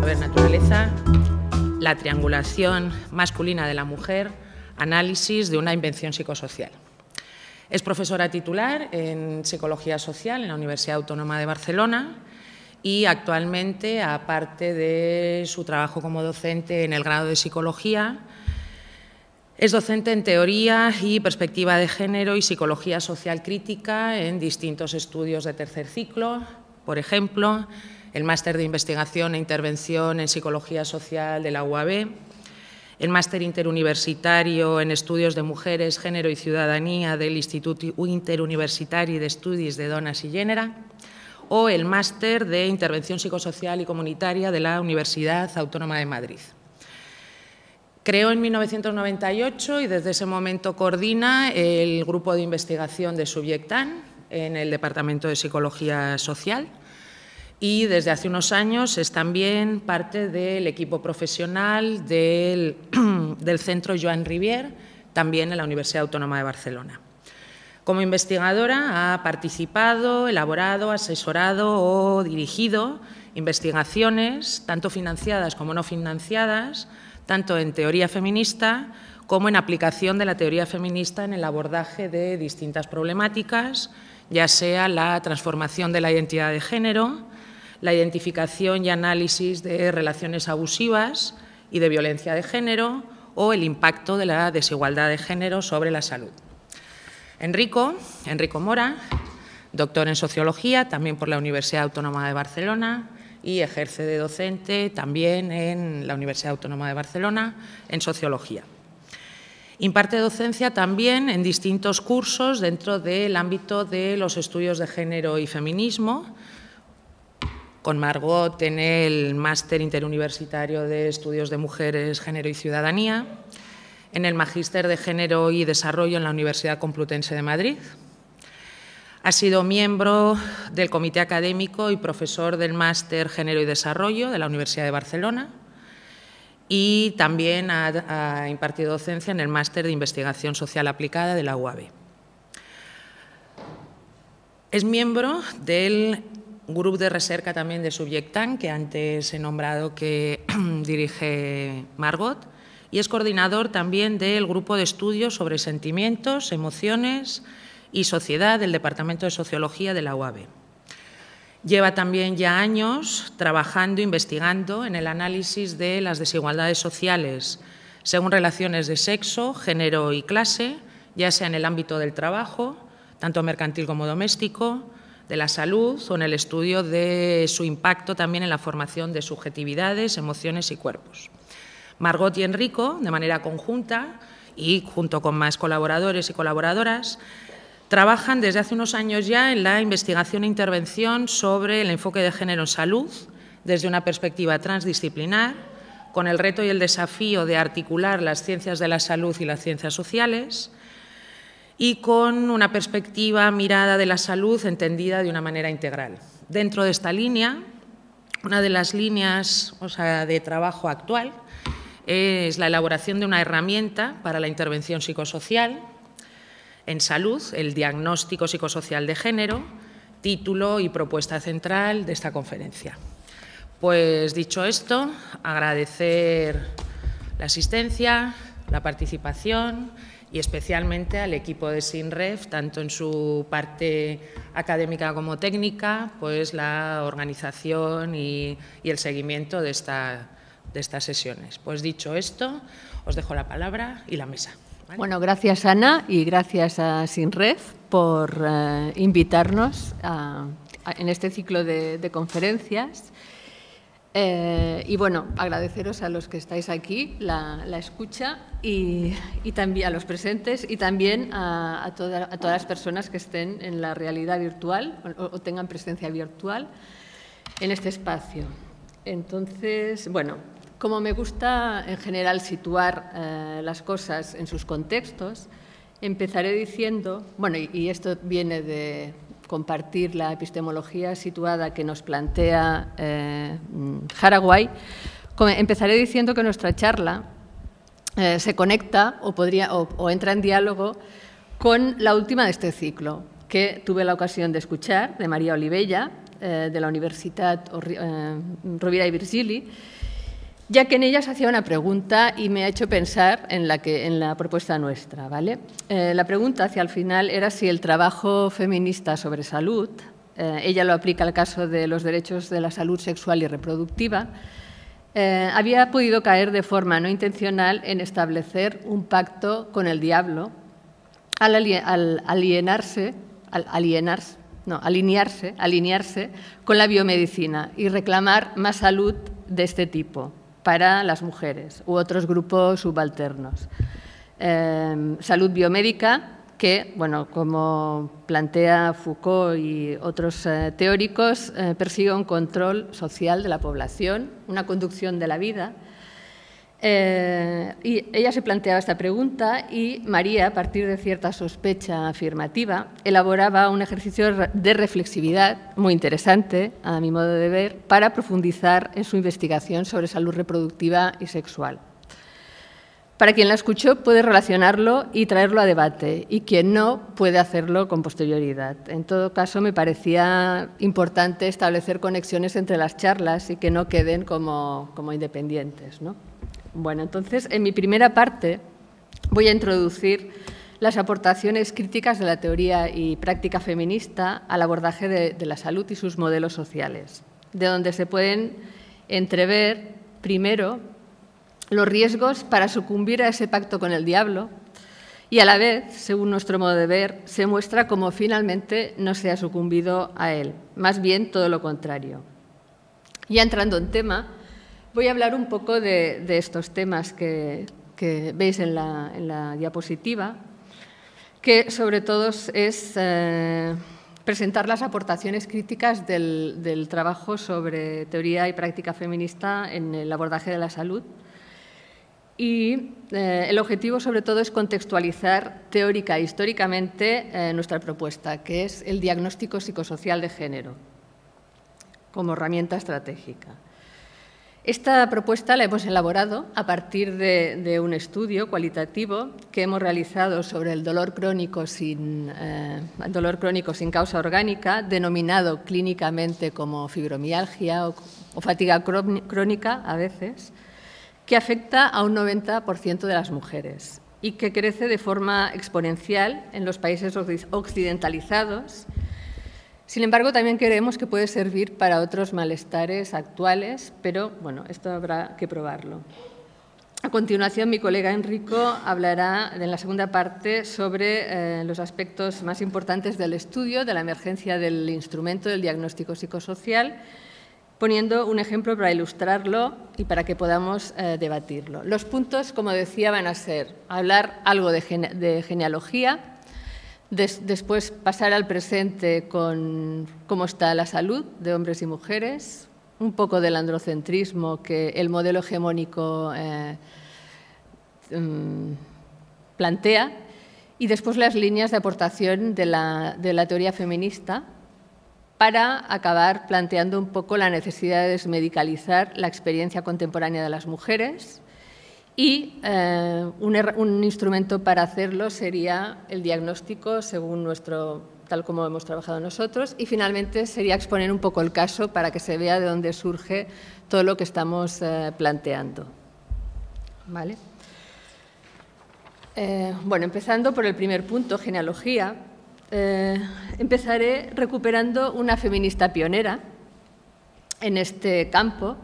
A ver, naturaleza, la triangulación masculina de la mujer, análisis de una invención psicosocial. Es profesora titular en Psicología Social en la Universidad Autónoma de Barcelona y actualmente, aparte de su trabajo como docente en el grado de Psicología, es docente en teoría y perspectiva de género y psicología social crítica en distintos estudios de tercer ciclo, por ejemplo, el máster de investigación e intervención en psicología social de la UAB, el máster interuniversitario en estudios de mujeres, género y ciudadanía del Instituto Interuniversitario de Estudios de Donas y Génera, o el máster de intervención psicosocial y comunitaria de la Universidad Autónoma de Madrid. Creó en 1998 y desde ese momento coordina el grupo de investigación de Subyectan en el Departamento de Psicología Social y desde hace unos años es también parte del equipo profesional del, del Centro Joan Rivier, también en la Universidad Autónoma de Barcelona. Como investigadora ha participado, elaborado, asesorado o dirigido investigaciones, tanto financiadas como no financiadas, tanto en teoría feminista como en aplicación de la teoría feminista en el abordaje de distintas problemáticas, ya sea la transformación de la identidad de género, la identificación y análisis de relaciones abusivas y de violencia de género o el impacto de la desigualdad de género sobre la salud. Enrico, Mora, doctor en sociología, también por la Universidad Autónoma de Barcelona, y ejerce de docente también en la Universidad Autónoma de Barcelona en Sociología. Imparte docencia también en distintos cursos dentro del ámbito de los estudios de género y feminismo, con Margot en el Máster Interuniversitario de Estudios de Mujeres, Género y Ciudadanía, en el Magíster de Género y Desarrollo en la Universidad Complutense de Madrid, ha sido miembro del Comité Académico y profesor del Máster Género y Desarrollo de la Universidad de Barcelona y también ha, impartido docencia en el Máster de Investigación Social Aplicada de la UAB. Es miembro del grupo de Reserca también de Subjectan, que antes he nombrado que dirige Margot, y es coordinador también del grupo de estudios sobre sentimientos, emociones, y Sociedad del Departamento de Sociología de la UAB. Lleva también ya años trabajando, investigando en el análisis de las desigualdades sociales según relaciones de sexo, género y clase, ya sea en el ámbito del trabajo, tanto mercantil como doméstico, de la salud o en el estudio de su impacto también en la formación de subjetividades, emociones y cuerpos. Margot y Enrico, de manera conjunta y junto con más colaboradores y colaboradoras, trabajan desde hace unos años ya en la investigación e intervención sobre el enfoque de género en salud, desde una perspectiva transdisciplinar, con el reto y el desafío de articular las ciencias de la salud y las ciencias sociales, y con una perspectiva mirada de la salud entendida de una manera integral. Dentro de esta línea, una de las líneas o de trabajo actual es la elaboración de una herramienta para la intervención psicosocial en salud, el diagnóstico psicosocial de género, título y propuesta central de esta conferencia. Pues dicho esto, agradecer la asistencia, la participación y especialmente al equipo de SINREF, tanto en su parte académica como técnica, pues la organización y, el seguimiento de estas sesiones. Pues dicho esto, os dejo la palabra y la mesa. Bueno, gracias Ana y gracias a Sinred por eh, invitarnos en este ciclo de, conferencias. Eh, y bueno, agradeceros a los que estáis aquí la, escucha y, también a los presentes y también a, a, todas las personas que estén en la realidad virtual o tengan presencia virtual en este espacio. Entonces, bueno, como me gusta en general situar eh, las cosas en sus contextos, empezaré diciendo, bueno, y, esto viene de compartir la epistemología situada que nos plantea eh, empezaré diciendo que nuestra charla eh, se conecta o, podría, o, entra en diálogo con la última de este ciclo, que tuve la ocasión de escuchar, de María Olivella, eh, de la Universidad Rovira y Virgili, ya que en ellas hacía una pregunta y me ha hecho pensar en la, que, en la propuesta nuestra. ¿vale? Eh, la pregunta hacia el final era si el trabajo feminista sobre salud, eh, ella lo aplica al caso de los derechos de la salud sexual y reproductiva, eh, había podido caer de forma no intencional en establecer un pacto con el diablo al, alienarse, al no, alinearse, alinearse con la biomedicina y reclamar más salud de este tipo para las mujeres u otros grupos subalternos. Em, salud biomédica, que, bueno, como plantea Foucault y otros eh, teóricos, eh, persigue un control social de la población, una conducción de la vida eh, y ella se planteaba esta pregunta y María, a partir de cierta sospecha afirmativa, elaboraba un ejercicio de reflexividad muy interesante, a mi modo de ver, para profundizar en su investigación sobre salud reproductiva y sexual. Para quien la escuchó puede relacionarlo y traerlo a debate y quien no puede hacerlo con posterioridad. En todo caso, me parecía importante establecer conexiones entre las charlas y que no queden como, como independientes. ¿no? Bueno, entonces en mi primera parte voy a introducir las aportaciones críticas de la teoría y práctica feminista al abordaje de, la salud y sus modelos sociales, de donde se pueden entrever, primero, los riesgos para sucumbir a ese pacto con el diablo y a la vez, según nuestro modo de ver, se muestra como finalmente no se ha sucumbido a él, más bien todo lo contrario. Ya entrando en tema, Voy a hablar un poco de, estos temas que, veis en la, diapositiva, que sobre todo es eh, presentar las aportaciones críticas del, trabajo sobre teoría y práctica feminista en el abordaje de la salud. Y eh, el objetivo sobre todo es contextualizar teórica e históricamente eh, nuestra propuesta, que es el diagnóstico psicosocial de género como herramienta estratégica. Esta propuesta la hemos elaborado a partir de, un estudio cualitativo que hemos realizado sobre el dolor crónico sin, eh, dolor crónico sin causa orgánica, denominado clínicamente como fibromialgia o fatiga crónica a veces, que afecta a un 90% de las mujeres y que crece de forma exponencial en los países occidentalizados sin embargo, también creemos que puede servir para otros malestares actuales, pero bueno, esto habrá que probarlo. A continuación, mi colega Enrico hablará en la segunda parte sobre eh, los aspectos más importantes del estudio de la emergencia del instrumento del diagnóstico psicosocial, poniendo un ejemplo para ilustrarlo y para que podamos eh, debatirlo. Los puntos, como decía, van a ser hablar algo de genealogía, después pasar al presente con cómo está la salud de hombres y mujeres, un poco del androcentrismo que el modelo hegemónico eh, mm, plantea, y después las líneas de aportación de la, de la teoría feminista para acabar planteando un poco la necesidad de desmedicalizar la experiencia contemporánea de las mujeres y eh, un, instrumento para hacerlo sería el diagnóstico según nuestro tal como hemos trabajado nosotros y finalmente sería exponer un poco el caso para que se vea de dónde surge todo lo que estamos eh, planteando. Eh, bueno, empezando por el primer punto, genealogía, empezaré recuperando una feminista pionera en este campo,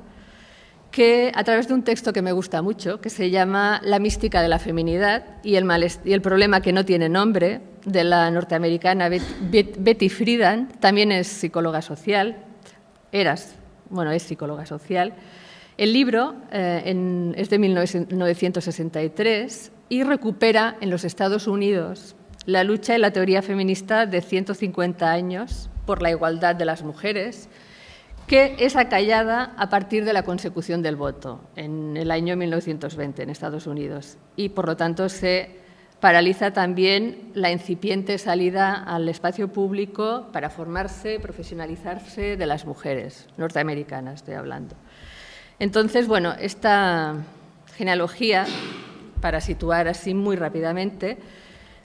que a través de un texto que me gusta mucho, que se llama La mística de la feminidad y el, problema que no tiene nombre, de la norteamericana Betty Friedan, también es psicóloga social, eras, bueno, es psicóloga social. El libro eh, es de 1963 y recupera en los Estados Unidos la lucha y la teoría feminista de 150 años por la igualdad de las mujeres, que es acallada a partir de la consecución del voto en el año 1920 en Estados Unidos y, por lo tanto, se paraliza también la incipiente salida al espacio público para formarse, profesionalizarse de las mujeres norteamericanas, estoy hablando. Entonces, bueno, esta genealogía, para situar así muy rápidamente,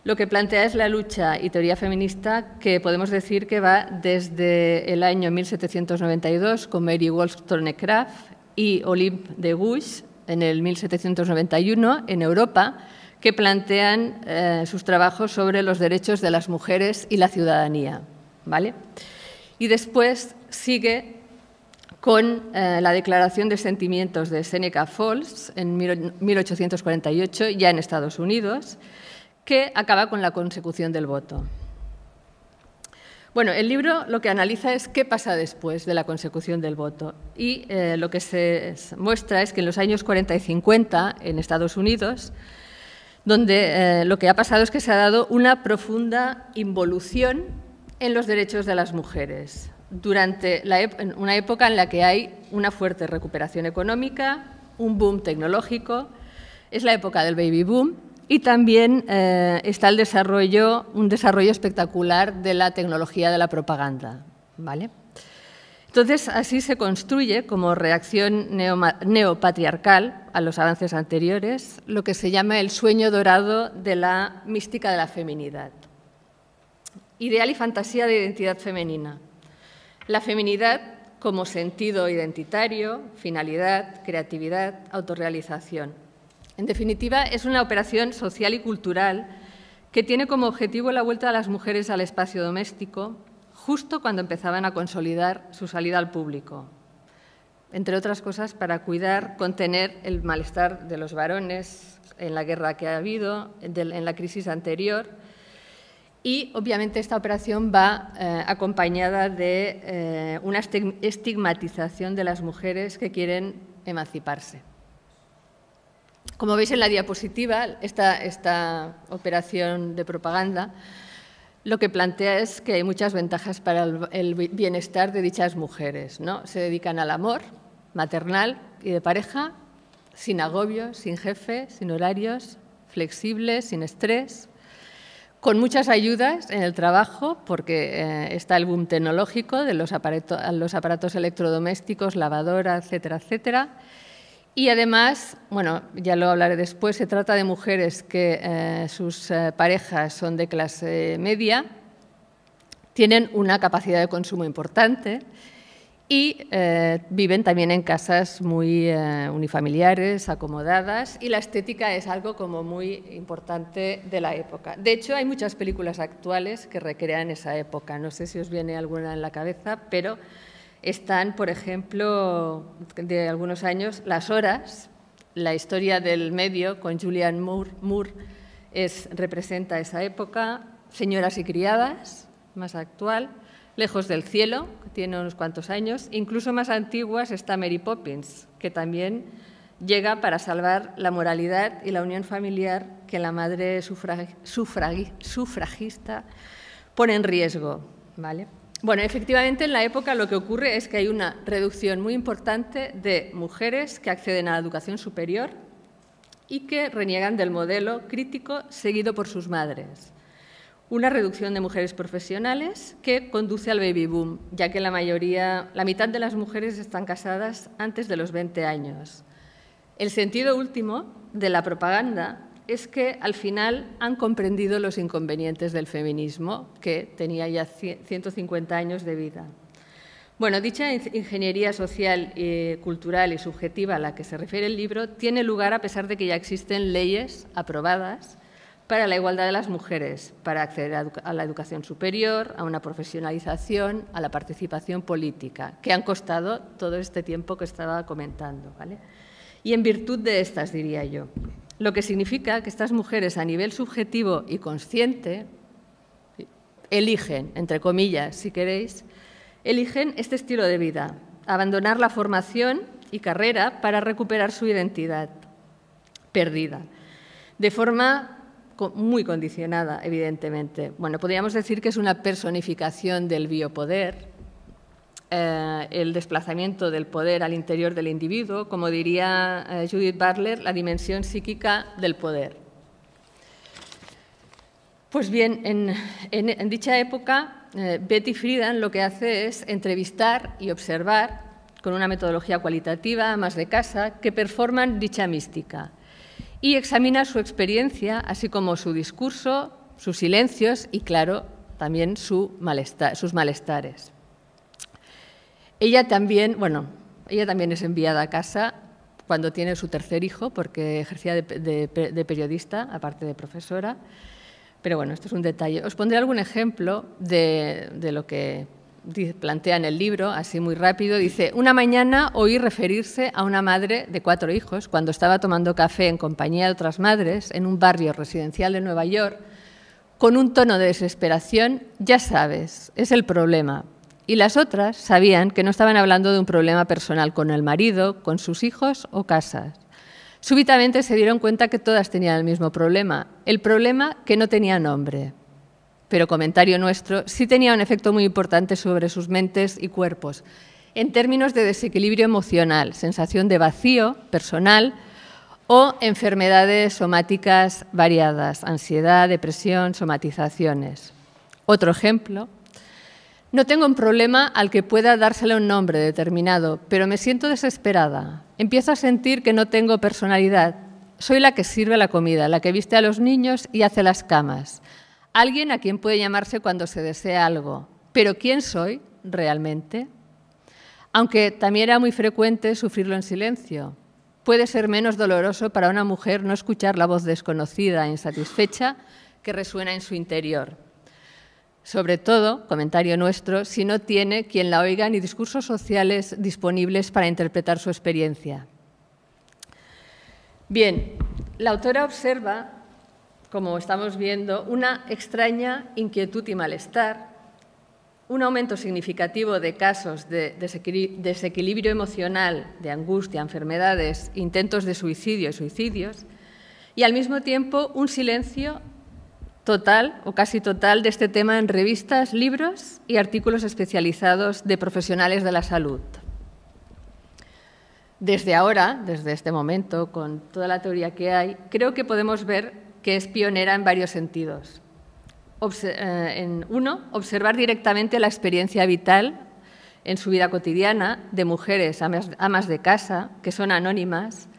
lo que plantea es la lucha y teoría feminista que podemos decir que va desde el año 1792 con Mary Wollstonecraft y Olympe de Gouges en el 1791 en Europa, que plantean eh, sus trabajos sobre los derechos de las mujeres y la ciudadanía. Y después sigue con eh, la Declaración de Sentimientos de Seneca Falls en 1848, ya en Estados Unidos, que acaba con la consecución del voto. Bueno, el libro lo que analiza es qué pasa después de la consecución del voto. Y eh, lo que se muestra es que en los años 40 y 50, en Estados Unidos, donde eh, lo que ha pasado es que se ha dado una profunda involución en los derechos de las mujeres, durante una época en la que hay una fuerte recuperación económica, un boom tecnológico, es la época del baby boom, y también eh, está el desarrollo, un desarrollo espectacular de la tecnología de la propaganda. Entonces, así se construye como reacción neopatriarcal a los avances anteriores lo que se llama el sueño dorado de la mística de la feminidad. Ideal y fantasía de identidad femenina. La feminidad como sentido identitario, finalidad, creatividad, autorrealización. En definitiva, es una operación social y cultural que tiene como objetivo la vuelta de las mujeres al espacio doméstico, justo cuando empezaban a consolidar su salida al público, entre otras cosas para cuidar, contener el malestar de los varones en la guerra que ha habido, en la crisis anterior. Y obviamente esta operación va eh, acompañada de eh, una estigmatización de las mujeres que quieren emanciparse. Como veis en la diapositiva, esta, operación de propaganda lo que plantea es que hay muchas ventajas para el, bienestar de dichas mujeres. Se dedican al amor maternal y de pareja, sin agobios, sin jefe, sin horarios, flexibles, sin estrés, con muchas ayudas en el trabajo, porque eh, está el boom tecnológico de los, los aparatos electrodomésticos, lavadora, etcétera, etcétera y además, bueno, ya lo hablaré después, se trata de mujeres que eh, sus eh, parejas son de clase media, tienen una capacidad de consumo importante y eh, viven también en casas muy unifamiliares, acomodadas, y la estética es algo como muy importante de la época. De hecho, hay muchas películas actuales que recrean esa época. No sé si os viene alguna en la cabeza, pero están, por ejemplo, de algunos años, Las Horas, la historia del medio con Julian Moore, es, representa esa época, Señoras y Criadas, más actual, Lejos del Cielo, que tiene unos cuantos años, incluso más antiguas está Mary Poppins, que también llega para salvar la moralidad y la unión familiar que la madre sufragista pone en riesgo. ¿vale? Bueno, efectivamente en la época lo que ocurre es que hay una reducción muy importante de mujeres que acceden a la educación superior y que reniegan del modelo crítico seguido por sus madres. Una reducción de mujeres profesionales que conduce al baby boom, ya que la mitad de las mujeres están casadas antes de los 20 años. El sentido último de la propaganda es que al final han comprendido los inconvenientes del feminismo, que tenía ya 150 años de vida. Bueno, dicha ingeniería social, cultural y subjetiva a la que se refiere el libro tiene lugar a pesar de que ya existen leyes aprobadas para la igualdad de las mujeres, para acceder a la educación superior, a una profesionalización, a la participación política, que han costado todo este tiempo que estaba comentando. Y en virtud de estas, diría yo lo que significa que estas mujeres a nivel subjetivo y consciente eligen, entre comillas, si queréis, eligen este estilo de vida, abandonar la formación y carrera para recuperar su identidad perdida, de forma muy condicionada, evidentemente. Bueno, podríamos decir que es una personificación del biopoder, el desplazamiento del poder al interior del individuo, como diría eh, Judith Butler, la dimensión psíquica del poder. Pues bien, en, dicha época, eh, Betty Friedan lo que hace es entrevistar y observar, con una metodología cualitativa más de casa, que performan dicha mística y examina su experiencia, así como su discurso, sus silencios y, claro, también sus malestares. Ella también, bueno, ella también es enviada a casa cuando tiene su tercer hijo, porque ejercía de, periodista, aparte de profesora. Pero bueno, esto es un detalle. Os pondré algún ejemplo de lo que plantea en el libro, así muy rápido. Dice, una mañana oí referirse a una madre de cuatro hijos cuando estaba tomando café en compañía de otras madres en un barrio residencial de Nueva York, con un tono de desesperación, ya sabes, es el problema, y las otras sabían que no estaban hablando de un problema personal con el marido, con sus hijos o casas. Súbitamente se dieron cuenta que todas tenían el mismo problema, el problema que no tenía nombre. Pero comentario nuestro sí tenía un efecto muy importante sobre sus mentes y cuerpos, en términos de desequilibrio emocional, sensación de vacío personal o enfermedades somáticas variadas, ansiedad, depresión, somatizaciones. Otro ejemplo, no tengo un problema al que pueda dársele un nombre determinado, pero me siento desesperada. Empiezo a sentir que no tengo personalidad. Soy la que sirve la comida, la que viste a los niños y hace las camas. Alguien a quien puede llamarse cuando se desea algo. Pero ¿quién soy realmente? Aunque también era muy frecuente sufrirlo en silencio. Puede ser menos doloroso para una mujer no escuchar la voz desconocida e insatisfecha que resuena en su interior sobre todo, comentario nuestro, si no tiene quien la oiga ni discursos sociales disponibles para interpretar su experiencia. Bien, la autora observa, como estamos viendo, una extraña inquietud y malestar, un aumento significativo de casos de desequilibrio emocional, de angustia, enfermedades, intentos de suicidio y suicidios, y al mismo tiempo un silencio total o casi total de este tema en revistas, libros y artículos especializados de profesionales de la salud. Desde ahora, desde este momento, con toda la teoría que hay, creo que podemos ver que es pionera en varios sentidos. Eh, en uno, observar directamente la experiencia vital en su vida cotidiana de mujeres amas de casa, que son anónimas,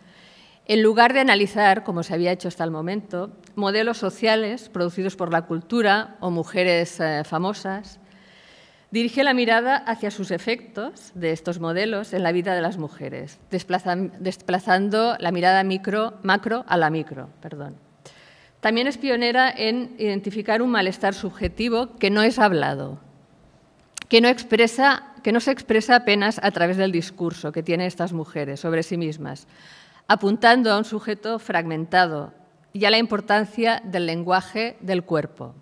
en lugar de analizar, como se había hecho hasta el momento, modelos sociales producidos por la cultura o mujeres eh, famosas, dirige la mirada hacia sus efectos de estos modelos en la vida de las mujeres, desplazando la mirada micro, macro a la micro. Perdón. También es pionera en identificar un malestar subjetivo que no es hablado, que no, expresa, que no se expresa apenas a través del discurso que tienen estas mujeres sobre sí mismas, apuntando a un sujeto fragmentado y a la importancia del lenguaje del cuerpo.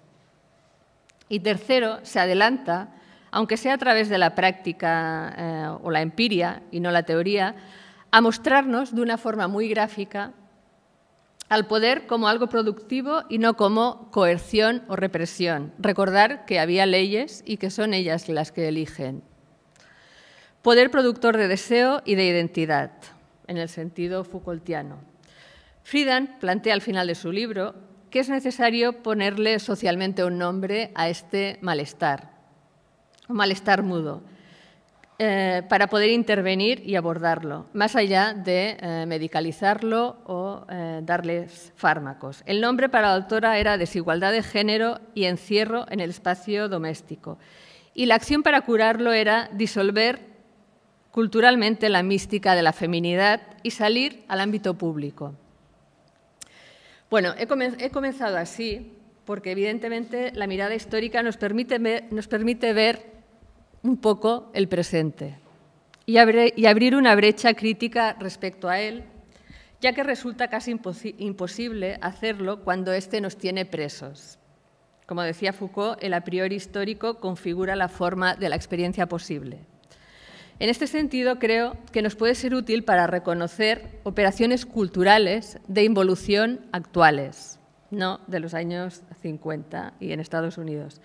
Y tercero, se adelanta, aunque sea a través de la práctica eh, o la empiria y no la teoría, a mostrarnos de una forma muy gráfica al poder como algo productivo y no como coerción o represión. Recordar que había leyes y que son ellas las que eligen. Poder productor de deseo y de identidad en el sentido Foucaultiano. Friedan plantea al final de su libro que es necesario ponerle socialmente un nombre a este malestar, un malestar mudo, eh, para poder intervenir y abordarlo, más allá de eh, medicalizarlo o eh, darles fármacos. El nombre para la autora era desigualdad de género y encierro en el espacio doméstico. Y la acción para curarlo era disolver culturalmente la mística de la feminidad y salir al ámbito público. Bueno, he comenzado así porque evidentemente la mirada histórica nos permite, ver, un poco el presente y, abrir una brecha crítica respecto a él, ya que resulta casi imposible hacerlo cuando éste nos tiene presos. Como decía Foucault, el a priori histórico configura la forma de la experiencia posible. En este sentido, creo que nos puede ser útil para reconocer operaciones culturales de involución actuales, no de los años 50 y en Estados Unidos,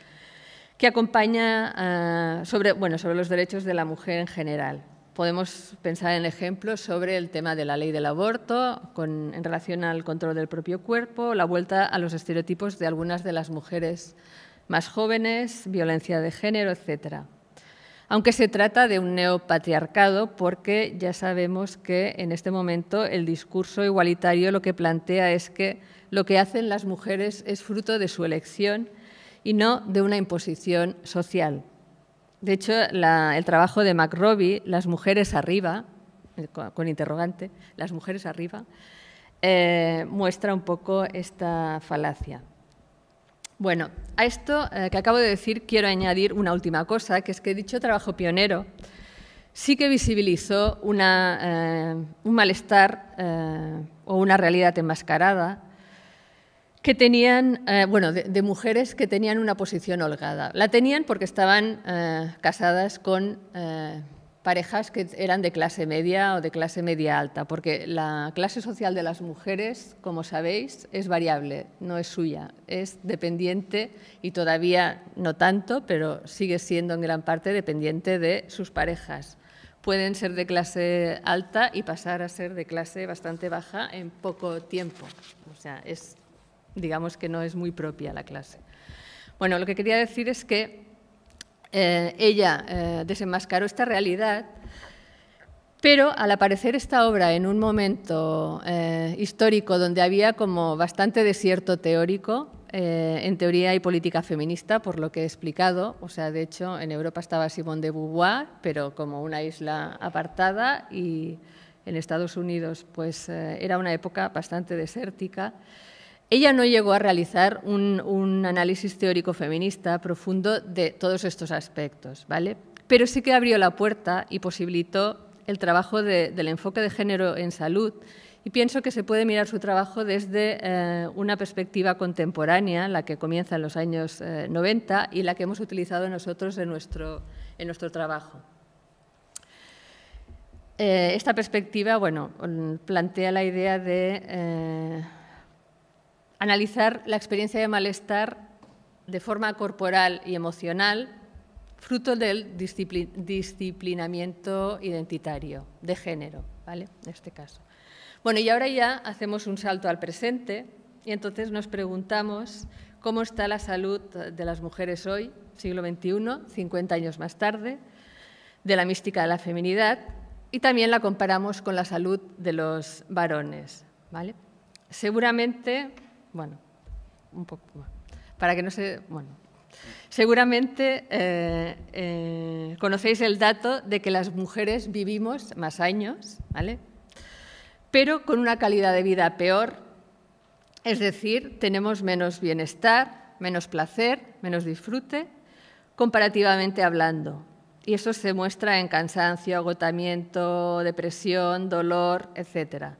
que acompaña ah, sobre, los derechos de la mujer en general. Podemos pensar en ejemplos sobre el tema de la ley del aborto en relación al control del propio cuerpo, la vuelta a los estereotipos de algunas de las mujeres más jóvenes, violencia de género, etcétera aunque se trata de un neopatriarcado porque ya sabemos que en este momento el discurso igualitario lo que plantea es que lo que hacen las mujeres es fruto de su elección y no de una imposición social. De hecho, el trabajo de McRobbie, Las mujeres arriba, eh, con interrogante, Las mujeres arriba, eh, muestra un poco esta falacia. Bueno, a esto eh, que acabo de decir quiero añadir una última cosa, que es que dicho trabajo pionero sí que visibilizó eh, un malestar eh, o una realidad enmascarada que tenían, bueno, de, mujeres que tenían una posición holgada. La tenían porque estaban casadas con parejas que eran de clase media o de clase media alta, porque la clase social de las mujeres, como sabéis, es variable, no es suya, es dependiente y todavía no tanto, pero sigue siendo en gran parte dependiente de sus parejas. Pueden ser de clase alta y pasar a ser de clase bastante baja en poco tiempo. O sea, es, digamos que no es muy propia la clase. Bueno, lo que quería decir es que eh, ella eh, desenmascaró esta realidad, pero al aparecer esta obra en un momento eh, histórico donde había como bastante desierto teórico, en teoría y política feminista, por lo que he explicado, o sea, de hecho, en Europa estaba Simone de Beauvoir, pero como una isla apartada, y en Estados Unidos, pues era una época bastante desértica. Ella no llegó a realizar un, análisis teórico feminista profundo de todos estos aspectos, ¿vale? Pero sí que abrió la puerta y posibilitó el trabajo del enfoque de género en salud y pienso que se puede mirar su trabajo desde eh, una perspectiva contemporánea, la que comienza en los años 90 eh, y la que hemos utilizado nosotros en nuestro, en nuestro trabajo. Eh, esta perspectiva bueno, plantea la idea de analizar la experiencia de malestar de forma corporal y emocional, fruto del disciplinamiento identitario de género, ¿vale? En este caso. Bueno, y ahora ya hacemos un salto al presente y entonces nos preguntamos cómo está la salud de las mujeres hoy, siglo XXI, 50 años más tarde, de la mística de la feminidad, y también la comparamos con la salud de los varones, ¿vale? Seguramente bueno, un poco más. Para que no se. Bueno. Seguramente eh, eh, conocéis el dato de que las mujeres vivimos más años, ¿vale? Pero con una calidad de vida peor, es decir, tenemos menos bienestar, menos placer, menos disfrute, comparativamente hablando. Y eso se muestra en cansancio, agotamiento, depresión, dolor, etc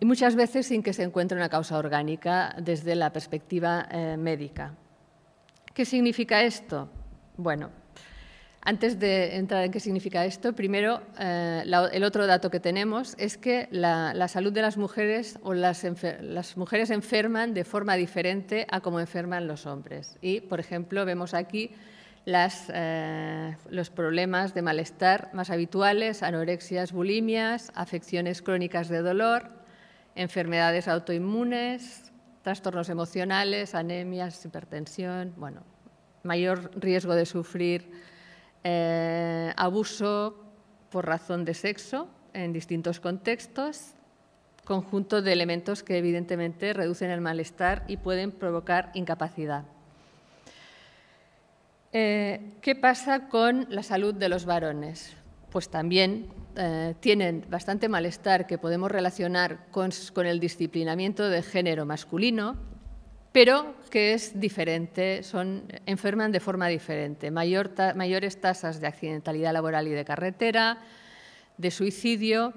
y muchas veces sin que se encuentre una causa orgánica desde la perspectiva eh, médica. ¿Qué significa esto? Bueno, antes de entrar en qué significa esto, primero eh, el otro dato que tenemos es que la, salud de las mujeres o las, mujeres enferman de forma diferente a como enferman los hombres. Y, por ejemplo, vemos aquí eh, los problemas de malestar más habituales, anorexias, bulimias, afecciones crónicas de dolor, enfermedades autoinmunes, trastornos emocionales, anemias, hipertensión, bueno, mayor riesgo de sufrir eh, abuso por razón de sexo en distintos contextos, conjunto de elementos que evidentemente reducen el malestar y pueden provocar incapacidad. Eh, ¿Qué pasa con la salud de los varones? pues también eh, tienen bastante malestar que podemos relacionar con, el disciplinamiento de género masculino, pero que es diferente, enferman de forma diferente. mayores tasas de accidentalidad laboral y de carretera, de suicidio,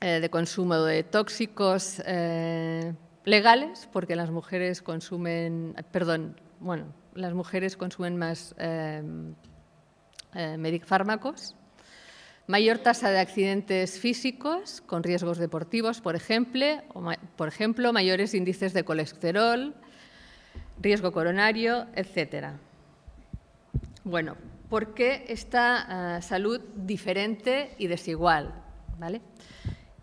eh, de consumo de tóxicos eh, legales, porque las mujeres consumen, perdón, bueno, las mujeres consumen más eh, fármacos mayor tasa de accidentes físicos con riesgos deportivos, por ejemplo, o por ejemplo mayores índices de colesterol, riesgo coronario, etc. Bueno, ¿por qué esta ah, salud diferente y desigual? ¿Vale?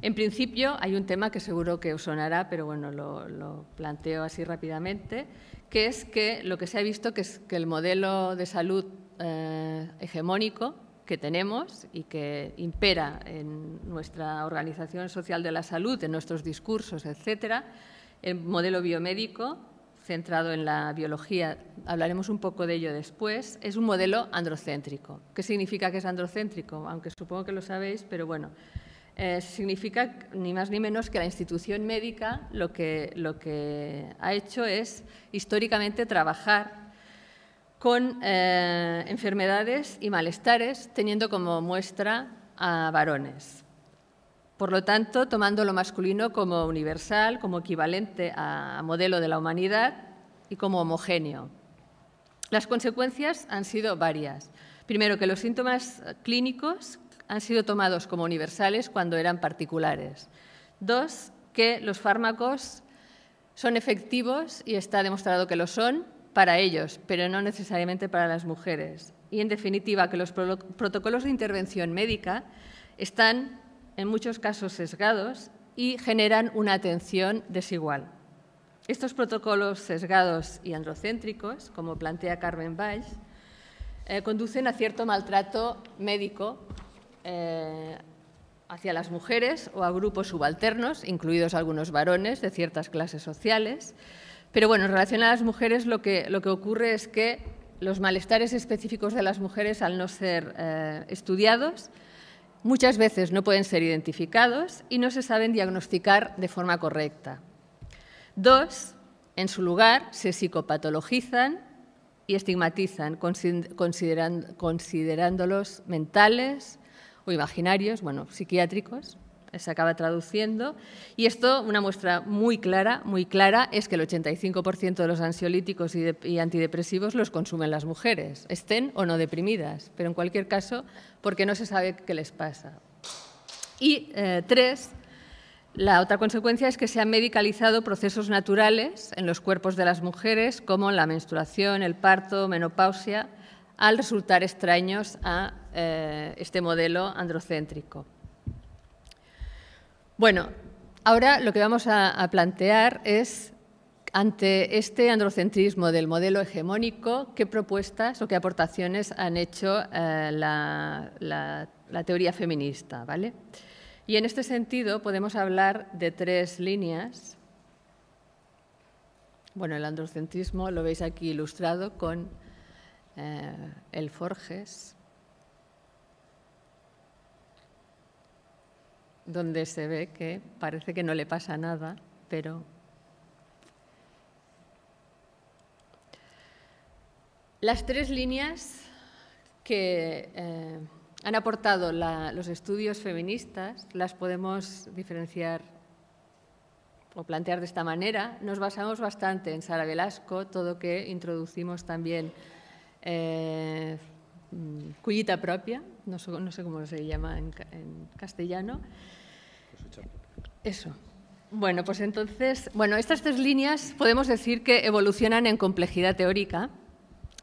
En principio, hay un tema que seguro que os sonará, pero bueno, lo, planteo así rápidamente, que es que lo que se ha visto que es que el modelo de salud eh, hegemónico que tenemos y que impera en nuestra organización social de la salud, en nuestros discursos, etcétera, el modelo biomédico centrado en la biología, hablaremos un poco de ello después, es un modelo androcéntrico. ¿Qué significa que es androcéntrico? Aunque supongo que lo sabéis, pero bueno, eh, significa ni más ni menos que la institución médica lo que, lo que ha hecho es históricamente trabajar con eh, enfermedades y malestares, teniendo como muestra a varones. Por lo tanto, tomando lo masculino como universal, como equivalente a modelo de la humanidad y como homogéneo. Las consecuencias han sido varias. Primero, que los síntomas clínicos han sido tomados como universales cuando eran particulares. Dos, que los fármacos son efectivos y está demostrado que lo son para ellos, pero no necesariamente para las mujeres. Y, en definitiva, que los protocolos de intervención médica están, en muchos casos, sesgados y generan una atención desigual. Estos protocolos sesgados y androcéntricos, como plantea Carmen Valls, eh, conducen a cierto maltrato médico eh, hacia las mujeres o a grupos subalternos, incluidos algunos varones de ciertas clases sociales, pero bueno, en relación a las mujeres, lo que, ocurre es que los malestares específicos de las mujeres, al no ser eh, estudiados, muchas veces no pueden ser identificados y no se saben diagnosticar de forma correcta. Dos, en su lugar, se psicopatologizan y estigmatizan, considerándolos mentales o imaginarios, bueno, psiquiátricos, se acaba traduciendo. Y esto, una muestra muy clara, muy clara, es que el 85% de los ansiolíticos y, antidepresivos los consumen las mujeres, estén o no deprimidas, pero en cualquier caso, porque no se sabe qué les pasa. Y eh, tres, la otra consecuencia es que se han medicalizado procesos naturales en los cuerpos de las mujeres, como la menstruación, el parto, menopausia, al resultar extraños a eh, este modelo androcéntrico. Bueno, ahora lo que vamos a, plantear es, ante este androcentrismo del modelo hegemónico, qué propuestas o qué aportaciones han hecho eh, la, teoría feminista. ¿vale? Y en este sentido podemos hablar de tres líneas. Bueno, el androcentrismo lo veis aquí ilustrado con eh, el Forges. donde se ve que parece que no le pasa nada, pero... Las tres líneas que eh, han aportado los estudios feministas las podemos diferenciar o plantear de esta manera. Nos basamos bastante en Sara Velasco, todo que introducimos también eh, mm, cuyita propia, no, sé, cómo se llama en castellano, eso. Bueno, pues entonces, bueno, estas tres líneas podemos decir que evolucionan en complejidad teórica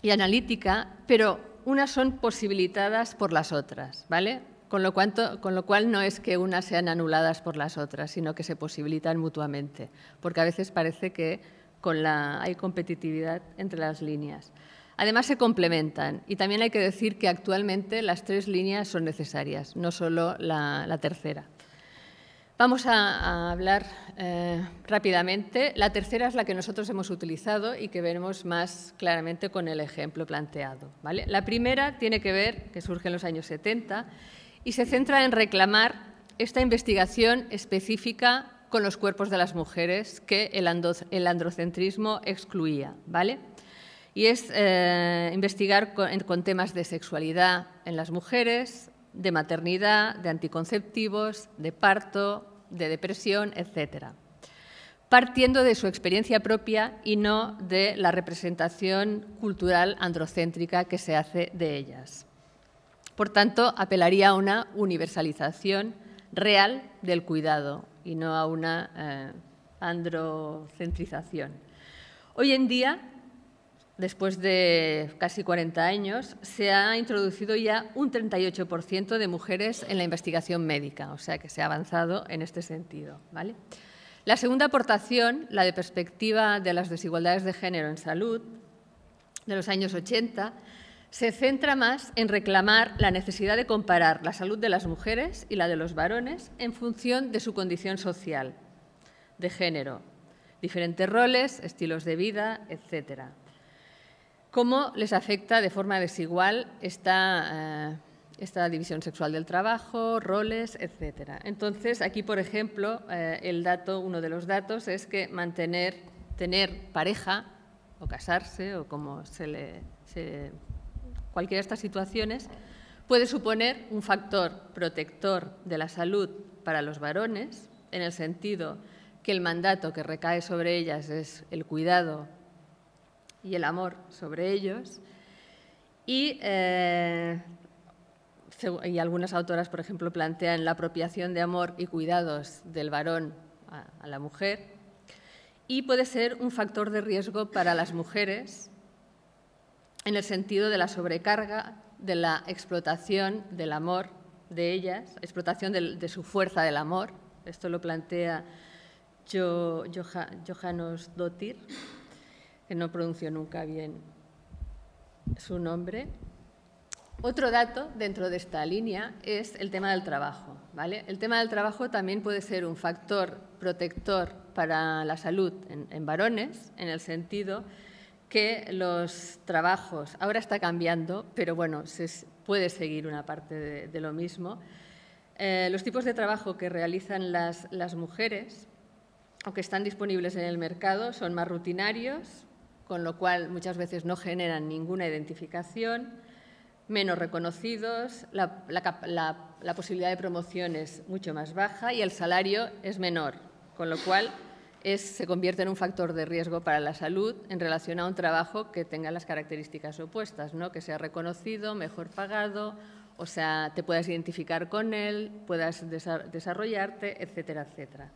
y analítica, pero unas son posibilitadas por las otras, ¿vale? Con lo, cual no es que unas sean anuladas por las otras, sino que se posibilitan mutuamente, porque a veces parece que con la, hay competitividad entre las líneas. Además, se complementan y también hay que decir que actualmente las tres líneas son necesarias, no solo la tercera. Vamos a, hablar eh, rápidamente. La tercera es la que nosotros hemos utilizado y que veremos más claramente con el ejemplo planteado. ¿vale? La primera tiene que ver, que surge en los años 70, y se centra en reclamar esta investigación específica con los cuerpos de las mujeres que el, androcentrismo excluía. ¿vale? Y es eh, investigar con, temas de sexualidad en las mujeres, de maternidad, de anticonceptivos, de parto, de depresión, etc. Partiendo de su experiencia propia y no de la representación cultural androcéntrica que se hace de ellas. Por tanto, apelaría a una universalización real del cuidado y no a una eh, androcentrización. Hoy en día, después de casi 40 años, se ha introducido ya un 38% de mujeres en la investigación médica, o sea que se ha avanzado en este sentido. La segunda aportación, la de perspectiva de las desigualdades de género en salud, de los años 80, se centra más en reclamar la necesidad de comparar la salud de las mujeres y la de los varones en función de su condición social, de género, diferentes roles, estilos de vida, etcétera. ¿Cómo les afecta de forma desigual esta, eh, esta división sexual del trabajo, roles, etcétera? Entonces, aquí, por ejemplo, eh, el dato, uno de los datos es que mantener, tener pareja o casarse o como se le, cualquiera de estas situaciones puede suponer un factor protector de la salud para los varones, en el sentido que el mandato que recae sobre ellas es el cuidado y el amor sobre ellos. Y, eh, y algunas autoras, por ejemplo, plantean la apropiación de amor y cuidados del varón a, la mujer. Y puede ser un factor de riesgo para las mujeres en el sentido de la sobrecarga, de la explotación del amor de ellas, explotación de, su fuerza del amor. Esto lo plantea jo, Johannes Dottir que no pronuncio nunca bien su nombre. Otro dato dentro de esta línea es el tema del trabajo. ¿vale? El tema del trabajo también puede ser un factor protector para la salud en, varones, en el sentido que los trabajos, ahora está cambiando, pero bueno, se puede seguir una parte de, lo mismo. Eh, los tipos de trabajo que realizan las, las mujeres o que están disponibles en el mercado son más rutinarios, con lo cual muchas veces no generan ninguna identificación, menos reconocidos, la, posibilidad de promoción es mucho más baja y el salario es menor, con lo cual se convierte en un factor de riesgo para la salud en relación a un trabajo que tenga las características opuestas, ¿no? que sea reconocido, mejor pagado, o sea, te puedas identificar con él, puedas desarrollarte, etcétera, etcétera.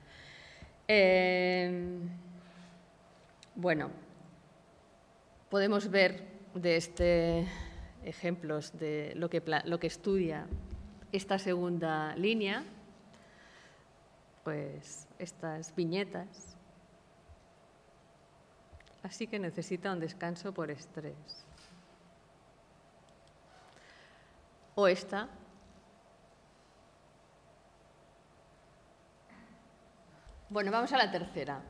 Eh, bueno, podemos ver de este ejemplos de lo que, lo que estudia esta segunda línea, pues estas viñetas. Así que necesita un descanso por estrés. O esta. Bueno, vamos a la tercera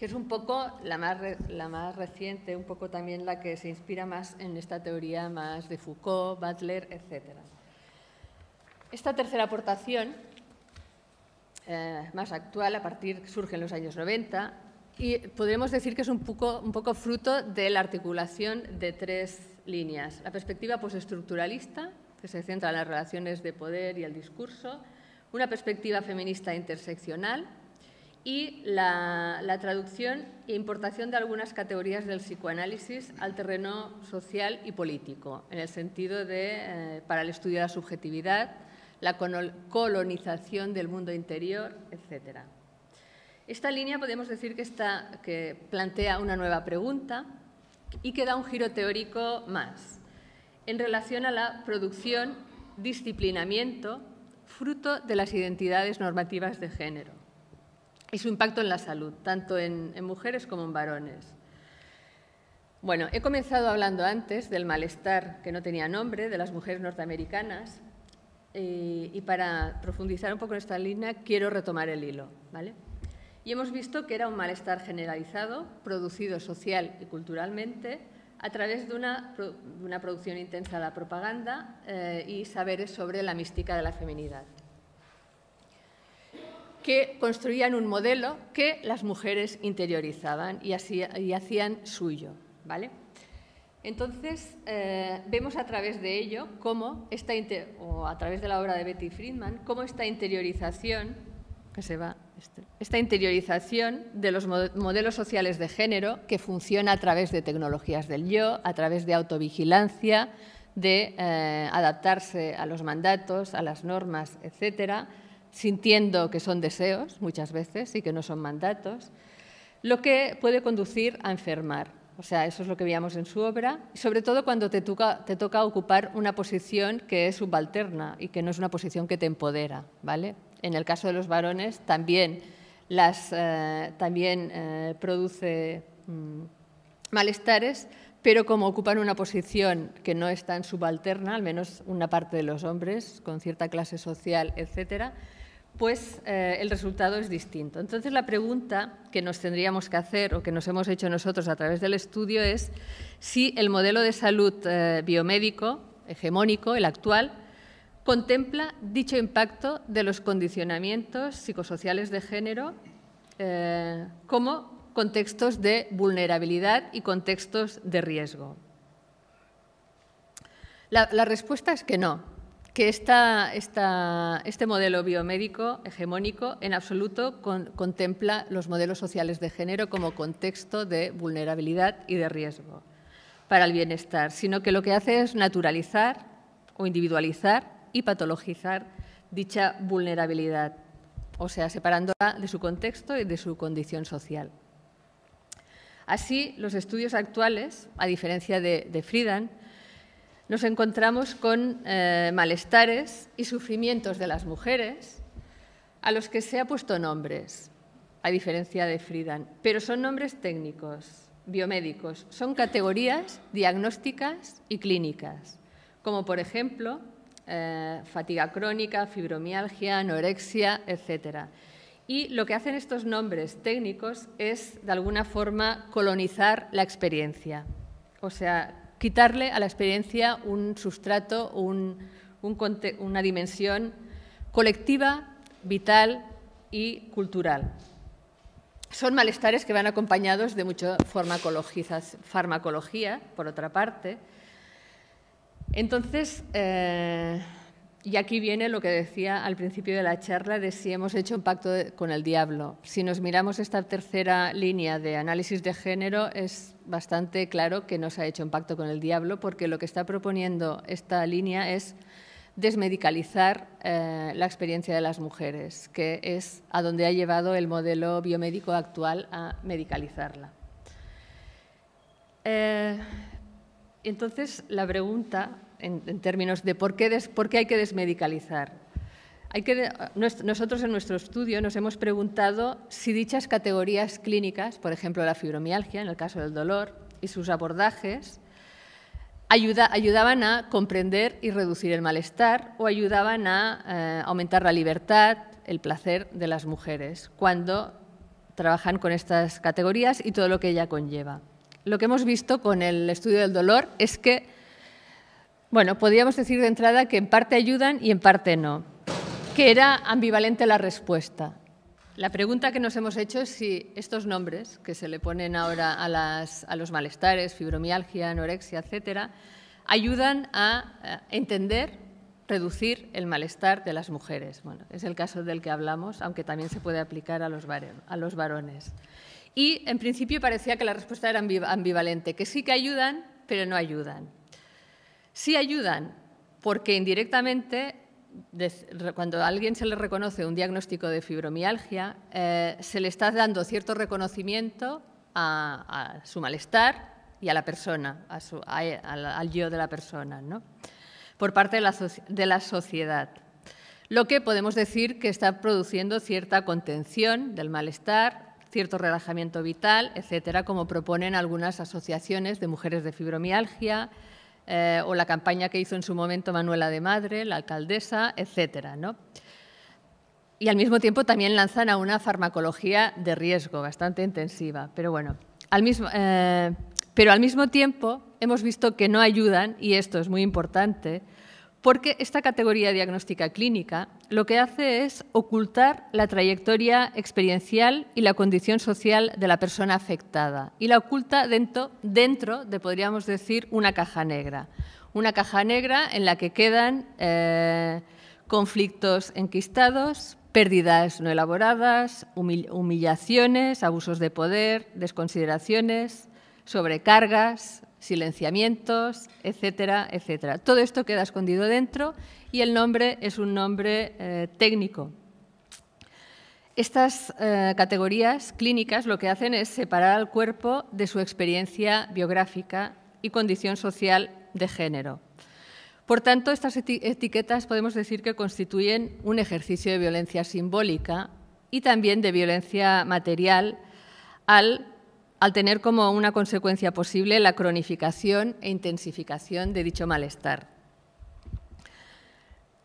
que es un poco la más, reciente, un poco también la que se inspira más en esta teoría más de Foucault, Butler, etc. Esta tercera aportación, eh, más actual, a partir surge en los años 90, y podríamos decir que es un poco, un poco fruto de la articulación de tres líneas. La perspectiva postestructuralista, que se centra en las relaciones de poder y el discurso, una perspectiva feminista interseccional, y la, traducción e importación de algunas categorías del psicoanálisis al terreno social y político, en el sentido de, eh, para el estudio de la subjetividad, la colonización del mundo interior, etc. Esta línea podemos decir que plantea una nueva pregunta y que da un giro teórico más en relación a la producción, disciplinamiento, fruto de las identidades normativas de género y su impacto en la salud, tanto en, mujeres como en varones. Bueno, he comenzado hablando antes del malestar que no tenía nombre de las mujeres norteamericanas y para profundizar un poco en esta línea quiero retomar el hilo. ¿vale? Y hemos visto que era un malestar generalizado, producido social y culturalmente, a través de una, producción intensa de la propaganda eh, y saberes sobre la mística de la feminidad que construían un modelo que las mujeres interiorizaban y, y hacían suyo. ¿vale? Entonces, eh, vemos a través de ello cómo esta, o a través de la obra de Betty Friedman, cómo esta interiorización, este, esta interiorización de los modelos sociales de género que funciona a través de tecnologías del yo, a través de autovigilancia, de eh, adaptarse a los mandatos, a las normas, etcétera, sintiendo que son deseos muchas veces y que no son mandatos, lo que puede conducir a enfermar. O sea, eso es lo que veíamos en su obra, sobre todo cuando te toca, ocupar una posición que es subalterna y que no es una posición que te empodera, ¿vale? En el caso de los varones también, las, eh, también eh, produce mm, malestares, pero como ocupan una posición que no es tan subalterna, al menos una parte de los hombres, con cierta clase social, etcétera, pues eh, el resultado es distinto. Entonces, la pregunta que nos tendríamos que hacer o que nos hemos hecho nosotros a través del estudio es si el modelo de salud eh, biomédico hegemónico, el actual, contempla dicho impacto de los condicionamientos psicosociales de género eh, como contextos de vulnerabilidad y contextos de riesgo. la respuesta es que no, que este modelo biomédico hegemónico en absoluto contempla los modelos sociales de género como contexto de vulnerabilidad y de riesgo para el bienestar, sino que lo que hace es naturalizar o individualizar y patologizar dicha vulnerabilidad, o sea, separándola de su contexto y de su condición social. Así, los estudios actuales, a diferencia de Friedan, nos encontramos con eh, malestares y sufrimientos de las mujeres a los que se ha puesto nombres, a diferencia de Friedan, pero son nombres técnicos, biomédicos, son categorías diagnósticas y clínicas, como por ejemplo eh, fatiga crónica, fibromialgia, anorexia, etc. Y lo que hacen estos nombres técnicos es, de alguna forma, colonizar la experiencia. O sea, quitarle a la experiencia un sustrato, una dimensión colectiva, vital y cultural. Son malestares que van acompañados de mucha farmacología, por otra parte. Entonces, eh, y aquí viene lo que decía al principio de la charla de si hemos hecho un pacto con el diablo. Si nos miramos esta tercera línea de análisis de género, es bastante claro que no se ha hecho un pacto con el diablo, porque lo que está proponiendo esta línea es desmedicalizar eh, la experiencia de las mujeres, que es a donde ha llevado el modelo biomédico actual a medicalizarla. Eh, entonces, la pregunta en, términos de por qué, hay que desmedicalizar. Hay que, nosotros en nuestro estudio nos hemos preguntado si dichas categorías clínicas, por ejemplo la fibromialgia en el caso del dolor, y sus abordajes, ayudaban a comprender y reducir el malestar o ayudaban a eh, aumentar la libertad, el placer de las mujeres cuando trabajan con estas categorías y todo lo que ella conlleva. Lo que hemos visto con el estudio del dolor es que bueno, podríamos decir de entrada que en parte ayudan y en parte no, que era ambivalente la respuesta. La pregunta que nos hemos hecho es si estos nombres que se le ponen ahora a, los malestares, fibromialgia, anorexia, etcétera, ayudan a eh, entender, reducir el malestar de las mujeres. Bueno, es el caso del que hablamos, aunque también se puede aplicar a los varones. Y en principio parecía que la respuesta era ambivalente, que sí que ayudan, pero no ayudan. Sí ayudan, porque indirectamente, cuando a alguien se le reconoce un diagnóstico de fibromialgia, eh, se le está dando cierto reconocimiento a, su malestar y a la persona, al, yo de la persona, ¿no? por parte de la, de la sociedad. Lo que podemos decir que está produciendo cierta contención del malestar, cierto relajamiento vital, etcétera, como proponen algunas asociaciones de mujeres de fibromialgia, eh, o la campaña que hizo en su momento Manuela de Madre, la alcaldesa, etcétera, ¿no? Y al mismo tiempo también lanzan a una farmacología de riesgo bastante intensiva. Pero bueno, al mismo, eh, pero al mismo tiempo hemos visto que no ayudan, y esto es muy importante, porque esta categoría diagnóstica clínica lo que hace es ocultar la trayectoria experiencial y la condición social de la persona afectada y la oculta dentro, de, podríamos decir, una caja negra. Una caja negra en la que quedan eh, conflictos enquistados, pérdidas no elaboradas, humillaciones, abusos de poder, desconsideraciones, sobrecargas, silenciamientos, etcétera, etcétera. Todo esto queda escondido dentro y el nombre es un nombre eh, técnico. Estas eh, categorías clínicas lo que hacen es separar al cuerpo de su experiencia biográfica y condición social de género. Por tanto, estas etiquetas podemos decir que constituyen un ejercicio de violencia simbólica y también de violencia material al al tener como una consecuencia posible la cronificación e intensificación de dicho malestar.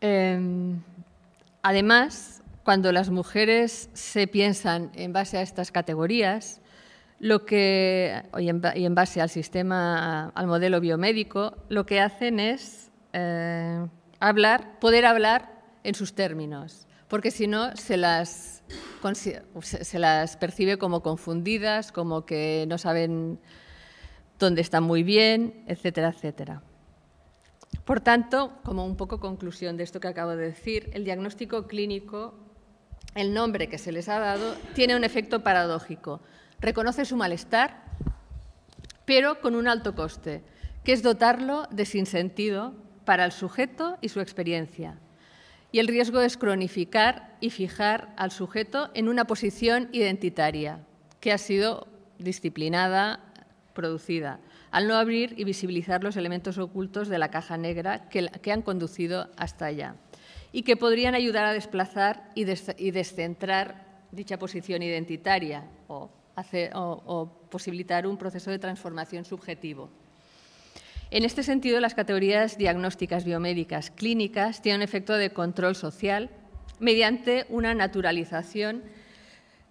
Em, además, cuando las mujeres se piensan en base a estas categorías, lo que, y en base al sistema, al modelo biomédico, lo que hacen es eh, hablar, poder hablar en sus términos porque si no se las, percibe como confundidas, como que no saben dónde están muy bien, etcétera, etcétera. Por tanto, como un poco conclusión de esto que acabo de decir, el diagnóstico clínico, el nombre que se les ha dado, tiene un efecto paradójico. Reconoce su malestar, pero con un alto coste, que es dotarlo de sinsentido para el sujeto y su experiencia, y el riesgo es cronificar y fijar al sujeto en una posición identitaria que ha sido disciplinada, producida, al no abrir y visibilizar los elementos ocultos de la caja negra que, han conducido hasta allá y que podrían ayudar a desplazar y, descentrar dicha posición identitaria o posibilitar un proceso de transformación subjetivo. En este sentido, las categorías diagnósticas biomédicas clínicas tienen un efecto de control social mediante una naturalización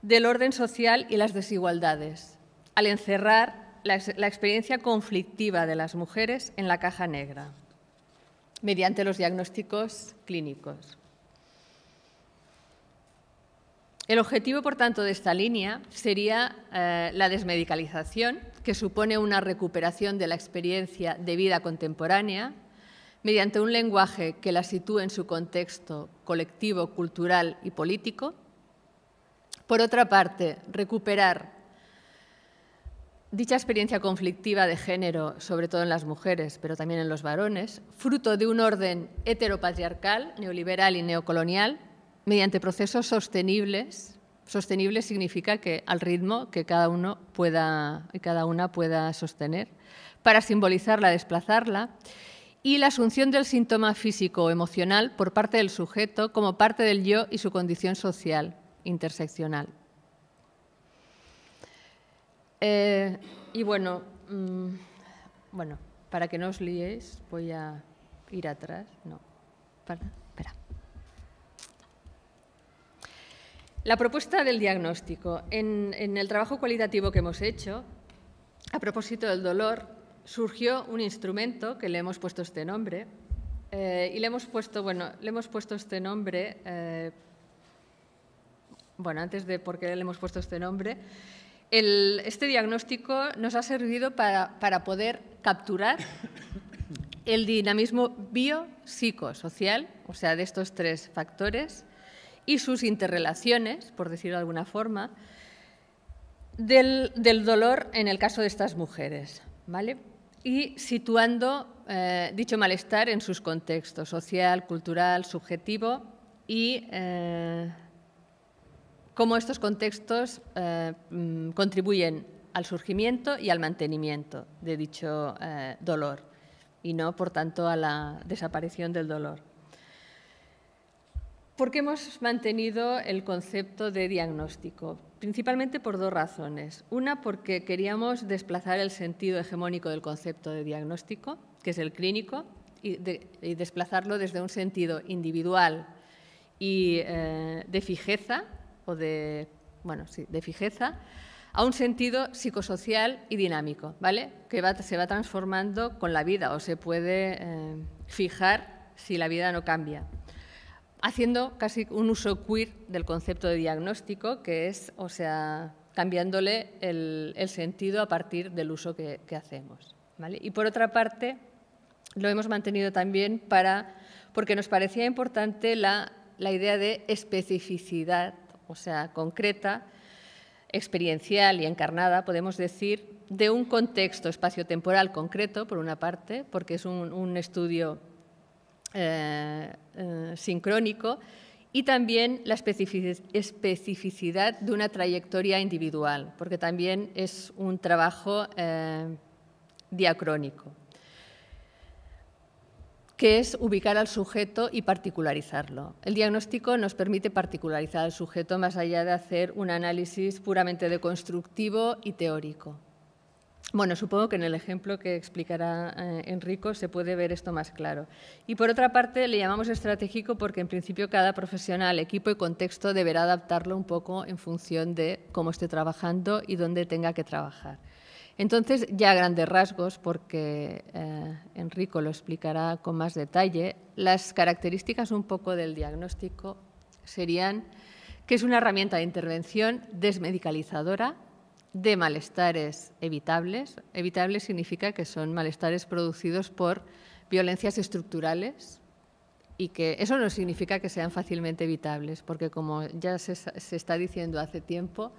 del orden social y las desigualdades, al encerrar la, experiencia conflictiva de las mujeres en la caja negra, mediante los diagnósticos clínicos. El objetivo, por tanto, de esta línea sería eh, la desmedicalización que supone una recuperación de la experiencia de vida contemporánea, mediante un lenguaje que la sitúe en su contexto colectivo, cultural y político. Por otra parte, recuperar dicha experiencia conflictiva de género, sobre todo en las mujeres, pero también en los varones, fruto de un orden heteropatriarcal, neoliberal y neocolonial, mediante procesos sostenibles Sostenible significa que al ritmo que cada uno pueda, cada una pueda sostener, para simbolizarla, desplazarla, y la asunción del síntoma físico o emocional por parte del sujeto como parte del yo y su condición social interseccional. Eh, y bueno, mm, bueno, para que no os liéis, voy a ir atrás. No, para. La propuesta del diagnóstico. En, el trabajo cualitativo que hemos hecho, a propósito del dolor, surgió un instrumento que le hemos puesto este nombre. Eh, y le hemos puesto, bueno, le hemos puesto este nombre, eh, bueno, antes de por qué le hemos puesto este nombre, este diagnóstico nos ha servido para, para poder capturar el dinamismo biopsicosocial, o sea, de estos tres factores, y sus interrelaciones, por decirlo de alguna forma, del, dolor en el caso de estas mujeres, ¿vale? Y situando eh, dicho malestar en sus contextos social, cultural, subjetivo y eh, cómo estos contextos eh, mm, contribuyen al surgimiento y al mantenimiento de dicho dolor y no, por tanto, a la desaparición del dolor. ¿Por qué hemos mantenido el concepto de diagnóstico, principalmente por dos razones. Una, porque queríamos desplazar el sentido hegemónico del concepto de diagnóstico, que es el clínico, y, desplazarlo desde un sentido individual y eh, de fijeza, o de, bueno, sí, de fijeza, a un sentido psicosocial y dinámico, Que se va transformando con la vida o se puede eh, fijar si la vida no cambia haciendo casi un uso queer del concepto de diagnóstico, que es, o sea, cambiándole el, sentido a partir del uso que, hacemos. Y por otra parte, lo hemos mantenido también para, porque nos parecía importante la, idea de especificidad, o sea, concreta, experiencial y encarnada, podemos decir, de un contexto espaciotemporal concreto, por una parte, porque es un, un estudio eh, eh, sincrónico y también la especificidad de una trayectoria individual, porque también es un trabajo eh, diacrónico, que es ubicar al sujeto y particularizarlo. El diagnóstico nos permite particularizar al sujeto más allá de hacer un análisis puramente deconstructivo y teórico. Bueno, supongo que en el ejemplo que explicará eh, Enrico se puede ver esto más claro. Y por otra parte, le llamamos estratégico porque en principio cada profesional, equipo y contexto deberá adaptarlo un poco en función de cómo esté trabajando y dónde tenga que trabajar. Entonces, ya a grandes rasgos, porque eh, Enrico lo explicará con más detalle, las características un poco del diagnóstico serían que es una herramienta de intervención desmedicalizadora de malestares evitables. evitables significa que son malestares producidos por violencias estructurales y que eso no significa que sean fácilmente evitables, porque como ya se, está diciendo hace tiempo,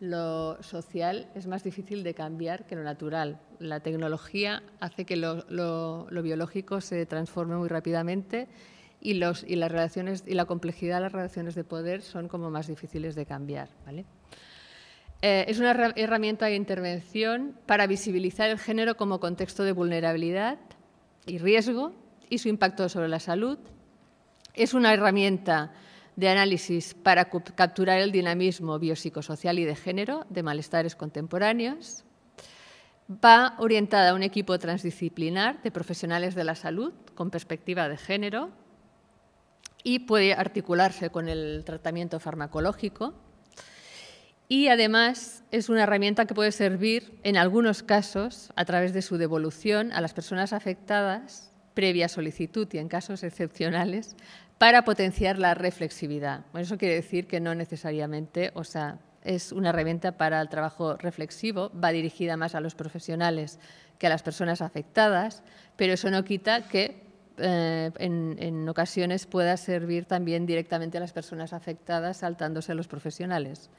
lo social es más difícil de cambiar que lo natural. La tecnología hace que lo, lo biológico se transforme muy rápidamente y, los, y, las relaciones, y la complejidad de las relaciones de poder son como más difíciles de cambiar. ¿vale? Eh, es una herramienta de intervención para visibilizar el género como contexto de vulnerabilidad y riesgo y su impacto sobre la salud. Es una herramienta de análisis para capturar el dinamismo biopsicosocial y de género de malestares contemporáneos. Va orientada a un equipo transdisciplinar de profesionales de la salud con perspectiva de género y puede articularse con el tratamiento farmacológico y además es una herramienta que puede servir en algunos casos a través de su devolución a las personas afectadas previa solicitud y en casos excepcionales para potenciar la reflexividad. Bueno, eso quiere decir que no necesariamente, o sea, es una herramienta para el trabajo reflexivo, va dirigida más a los profesionales que a las personas afectadas, pero eso no quita que eh, en, ocasiones pueda servir también directamente a las personas afectadas saltándose a los profesionales.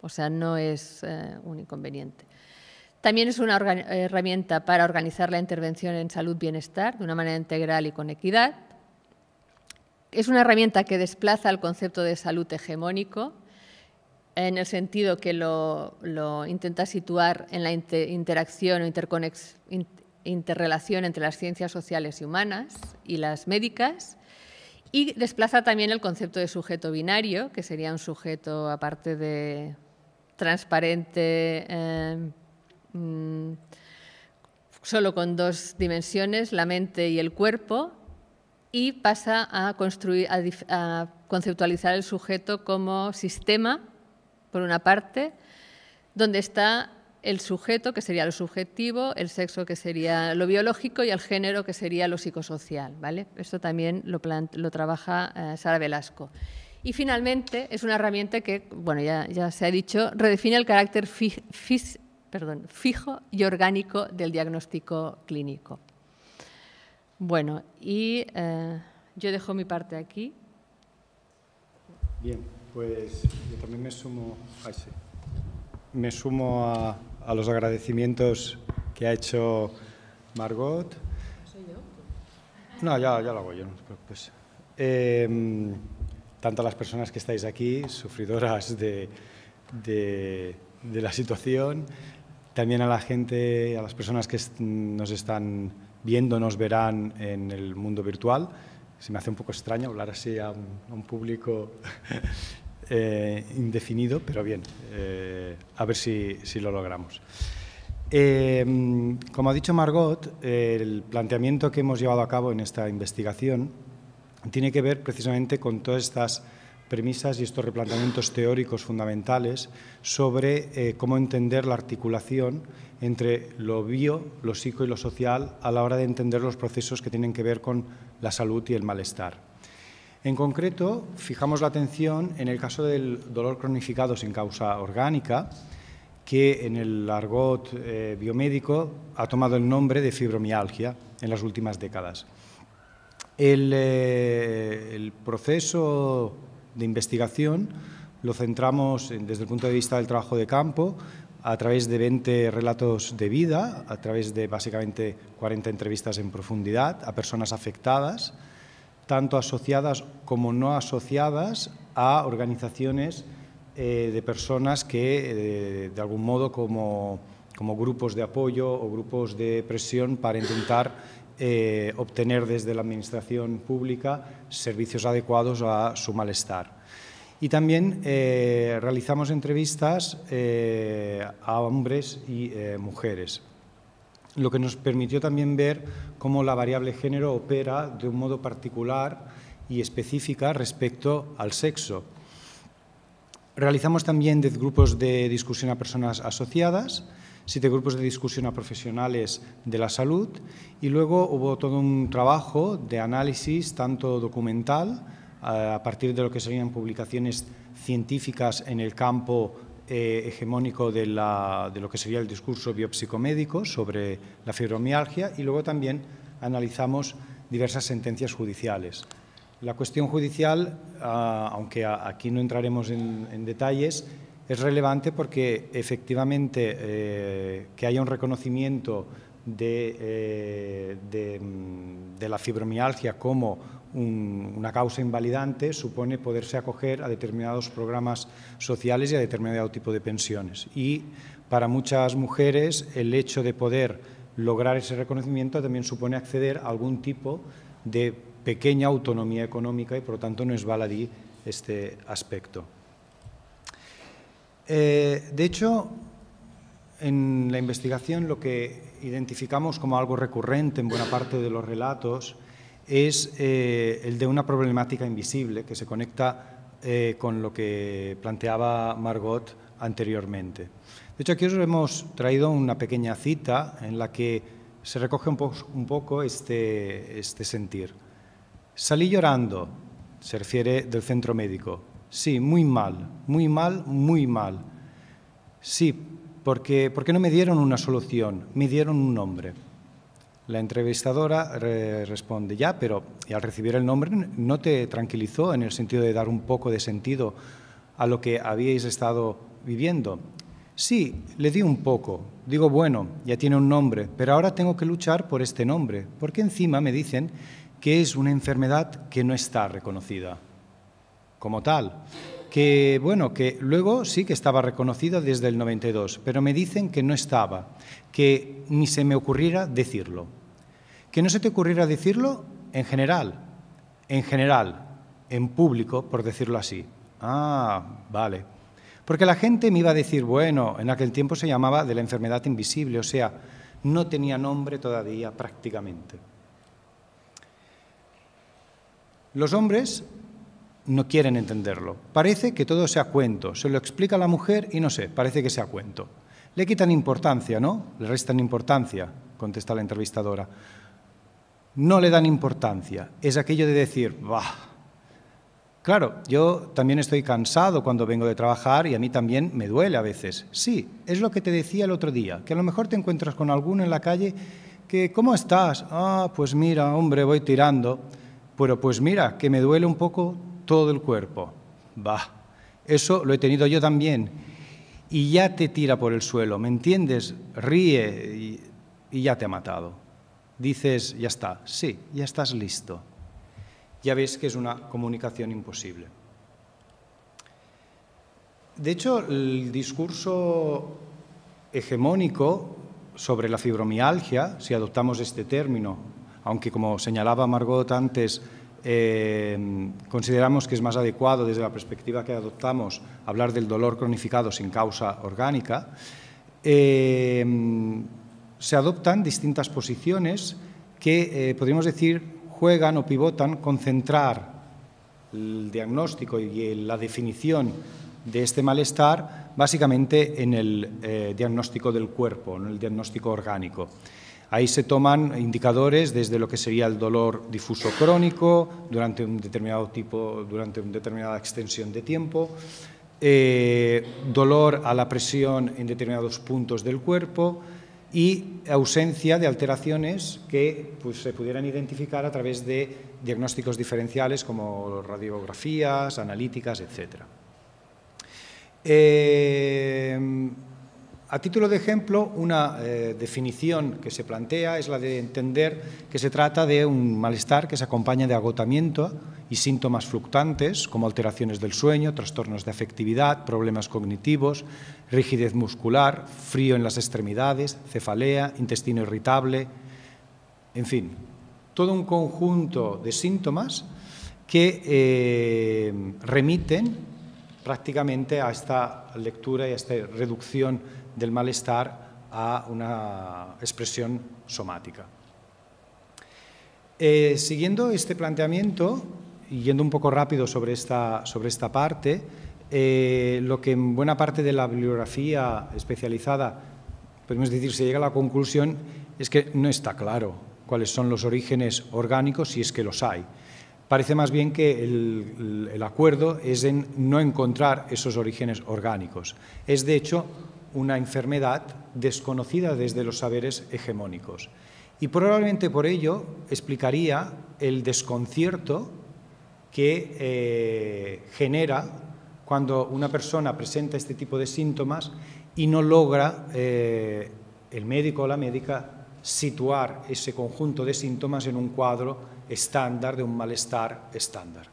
O sea, no es eh, un inconveniente. También es una herramienta para organizar la intervención en salud-bienestar de una manera integral y con equidad. Es una herramienta que desplaza el concepto de salud hegemónico en el sentido que lo, intenta situar en la interacción o interrelación entre las ciencias sociales y humanas y las médicas. Y desplaza también el concepto de sujeto binario, que sería un sujeto aparte de transparente, em, mm, solo con dos dimensiones, la mente y el cuerpo, y pasa a, construir, a, conceptualizar el sujeto como sistema, por una parte, donde está el sujeto, que sería lo subjetivo, el sexo, que sería lo biológico, y el género, que sería lo psicosocial. ¿vale? Esto también lo, lo trabaja eh, Sara Velasco. Y finalmente, es una herramienta que, bueno, ya, se ha dicho, redefine el carácter fijo y orgánico del diagnóstico clínico. Bueno, y eh, yo dejo mi parte aquí. Bien, pues yo también me sumo, me sumo a, los agradecimientos que ha hecho Margot. No, ya, lo hago yo tanto a las personas que estáis aquí, sufridoras de, la situación, también a la gente, a las personas que nos están viendo, nos verán en el mundo virtual. Se me hace un poco extraño hablar así a un, público eh, indefinido, pero bien, eh, a ver si, lo logramos. Em, como ha dicho Margot, el planteamiento que hemos llevado a cabo en esta investigación tiene que ver precisamente con todas estas premisas y estos replanteamientos teóricos fundamentales sobre eh, cómo entender la articulación entre lo bio, lo psico y lo social a la hora de entender los procesos que tienen que ver con la salud y el malestar. En concreto, fijamos la atención en el caso del dolor cronificado sin causa orgánica, que en el argot eh, biomédico ha tomado el nombre de fibromialgia en las últimas décadas. Eh, el, proceso de investigación lo centramos desde el punto de vista del trabajo de campo a través de 20 relatos de vida, a través de básicamente 40 entrevistas en profundidad a personas afectadas, tanto asociadas como no asociadas a organizaciones eh, de personas que, eh, de algún modo, como, como grupos de apoyo o grupos de presión para intentar eh, obtener desde la administración pública servicios adecuados a su malestar. Y también eh, realizamos entrevistas eh, a hombres y mujeres, lo que nos permitió también ver cómo la variable género opera de un modo particular y específica respecto al sexo. Realizamos también grupos de discusión a personas asociadas, siete grupos de discusión a profesionales de la salud y luego hubo todo un trabajo de análisis tanto documental, a partir de lo que serían publicaciones científicas en el campo eh, hegemónico de, lo que sería el discurso biopsicomédico sobre la fibromialgia y luego también analizamos diversas sentencias judiciales. La cuestión judicial, ah, aunque aquí no entraremos en detalles, es relevante porque efectivamente eh, que haya un reconocimiento de, eh, mm, la fibromialgia como una causa invalidante supone poderse acoger a determinados programas sociales y a determinado tipo de pensiones. Y para muchas mujeres el hecho de poder lograr ese reconocimiento también supone acceder a algún tipo de pequeña autonomía económica y por lo tanto no es baladí este aspecto. Eh, de hecho, en la investigación lo que identificamos como algo recurrente en buena parte de los relatos es eh, el de una problemática invisible que se conecta eh, con lo que planteaba Margot anteriormente. De hecho, aquí os hemos traído una pequeña cita en la que se recoge un, poco este, este sentir. Salí llorando, se refiere del centro médico, Sí, muy mal, muy mal, muy mal. Sí, porque, porque no me dieron una solución, me dieron un nombre. La entrevistadora eh, responde, ya, pero al recibir el nombre no te tranquilizó en el sentido de dar un poco de sentido a lo que habíais estado viviendo. Sí, le di un poco. Digo, bueno, ya tiene un nombre, pero ahora tengo que luchar por este nombre, porque encima me dicen que es una enfermedad que no está reconocida como tal, que bueno, que luego sí que estaba reconocido desde el 92, pero me dicen que no estaba, que ni se me ocurriera decirlo. Que no se te ocurriera decirlo en general, en general, en público, por decirlo así. Ah, vale. Porque la gente me iba a decir, bueno, en aquel tiempo se llamaba de la enfermedad invisible, o sea, no tenía nombre todavía prácticamente. Los hombres no quieren entenderlo. Parece que todo sea cuento, se lo explica a la mujer y no sé, parece que sea cuento. Le quitan importancia, ¿no? Le restan importancia, contesta la entrevistadora. No le dan importancia, es aquello de decir, bah. Claro, yo también estoy cansado cuando vengo de trabajar y a mí también me duele a veces. Sí, es lo que te decía el otro día, que a lo mejor te encuentras con alguno en la calle que, ¿cómo estás? Ah, pues mira, hombre, voy tirando. Pero pues mira, que me duele un poco todo el cuerpo. Bah, eso lo he tenido yo también. Y ya te tira por el suelo, ¿me entiendes? Ríe y, y ya te ha matado. Dices, ya está, sí, ya estás listo. Ya ves que es una comunicación imposible. De hecho, el discurso hegemónico sobre la fibromialgia, si adoptamos este término, aunque como señalaba Margot antes, eh, consideramos que es más adecuado desde la perspectiva que adoptamos hablar del dolor cronificado sin causa orgánica, eh, se adoptan distintas posiciones que, eh, podríamos decir, juegan o pivotan concentrar el diagnóstico y la definición de este malestar básicamente en el diagnóstico del cuerpo, en el diagnóstico orgánico. Ahí se toman indicadores desde lo que sería el dolor difuso crónico, durante un determinado tipo, durante una determinada extensión de tiempo, eh, dolor a la presión en determinados puntos del cuerpo y ausencia de alteraciones que pues, se pudieran identificar a través de diagnósticos diferenciales como radiografías, analíticas, etc. A título de ejemplo, una eh, definición que se plantea es la de entender que se trata de un malestar que se acompaña de agotamiento y síntomas fluctuantes como alteraciones del sueño, trastornos de afectividad, problemas cognitivos, rigidez muscular, frío en las extremidades, cefalea, intestino irritable, en fin, todo un conjunto de síntomas que eh, remiten prácticamente a esta lectura y a esta reducción del malestar a una expresión somática. Eh, siguiendo este planteamiento, y yendo un poco rápido sobre esta, sobre esta parte, eh, lo que en buena parte de la bibliografía especializada, podemos decir, se llega a la conclusión es que no está claro cuáles son los orígenes orgánicos, si es que los hay. Parece más bien que el, el acuerdo es en no encontrar esos orígenes orgánicos. Es, de hecho, una enfermedad desconocida desde los saberes hegemónicos. Y probablemente por ello explicaría el desconcierto que eh, genera cuando una persona presenta este tipo de síntomas y no logra eh, el médico o la médica situar ese conjunto de síntomas en un cuadro estándar de un malestar estándar.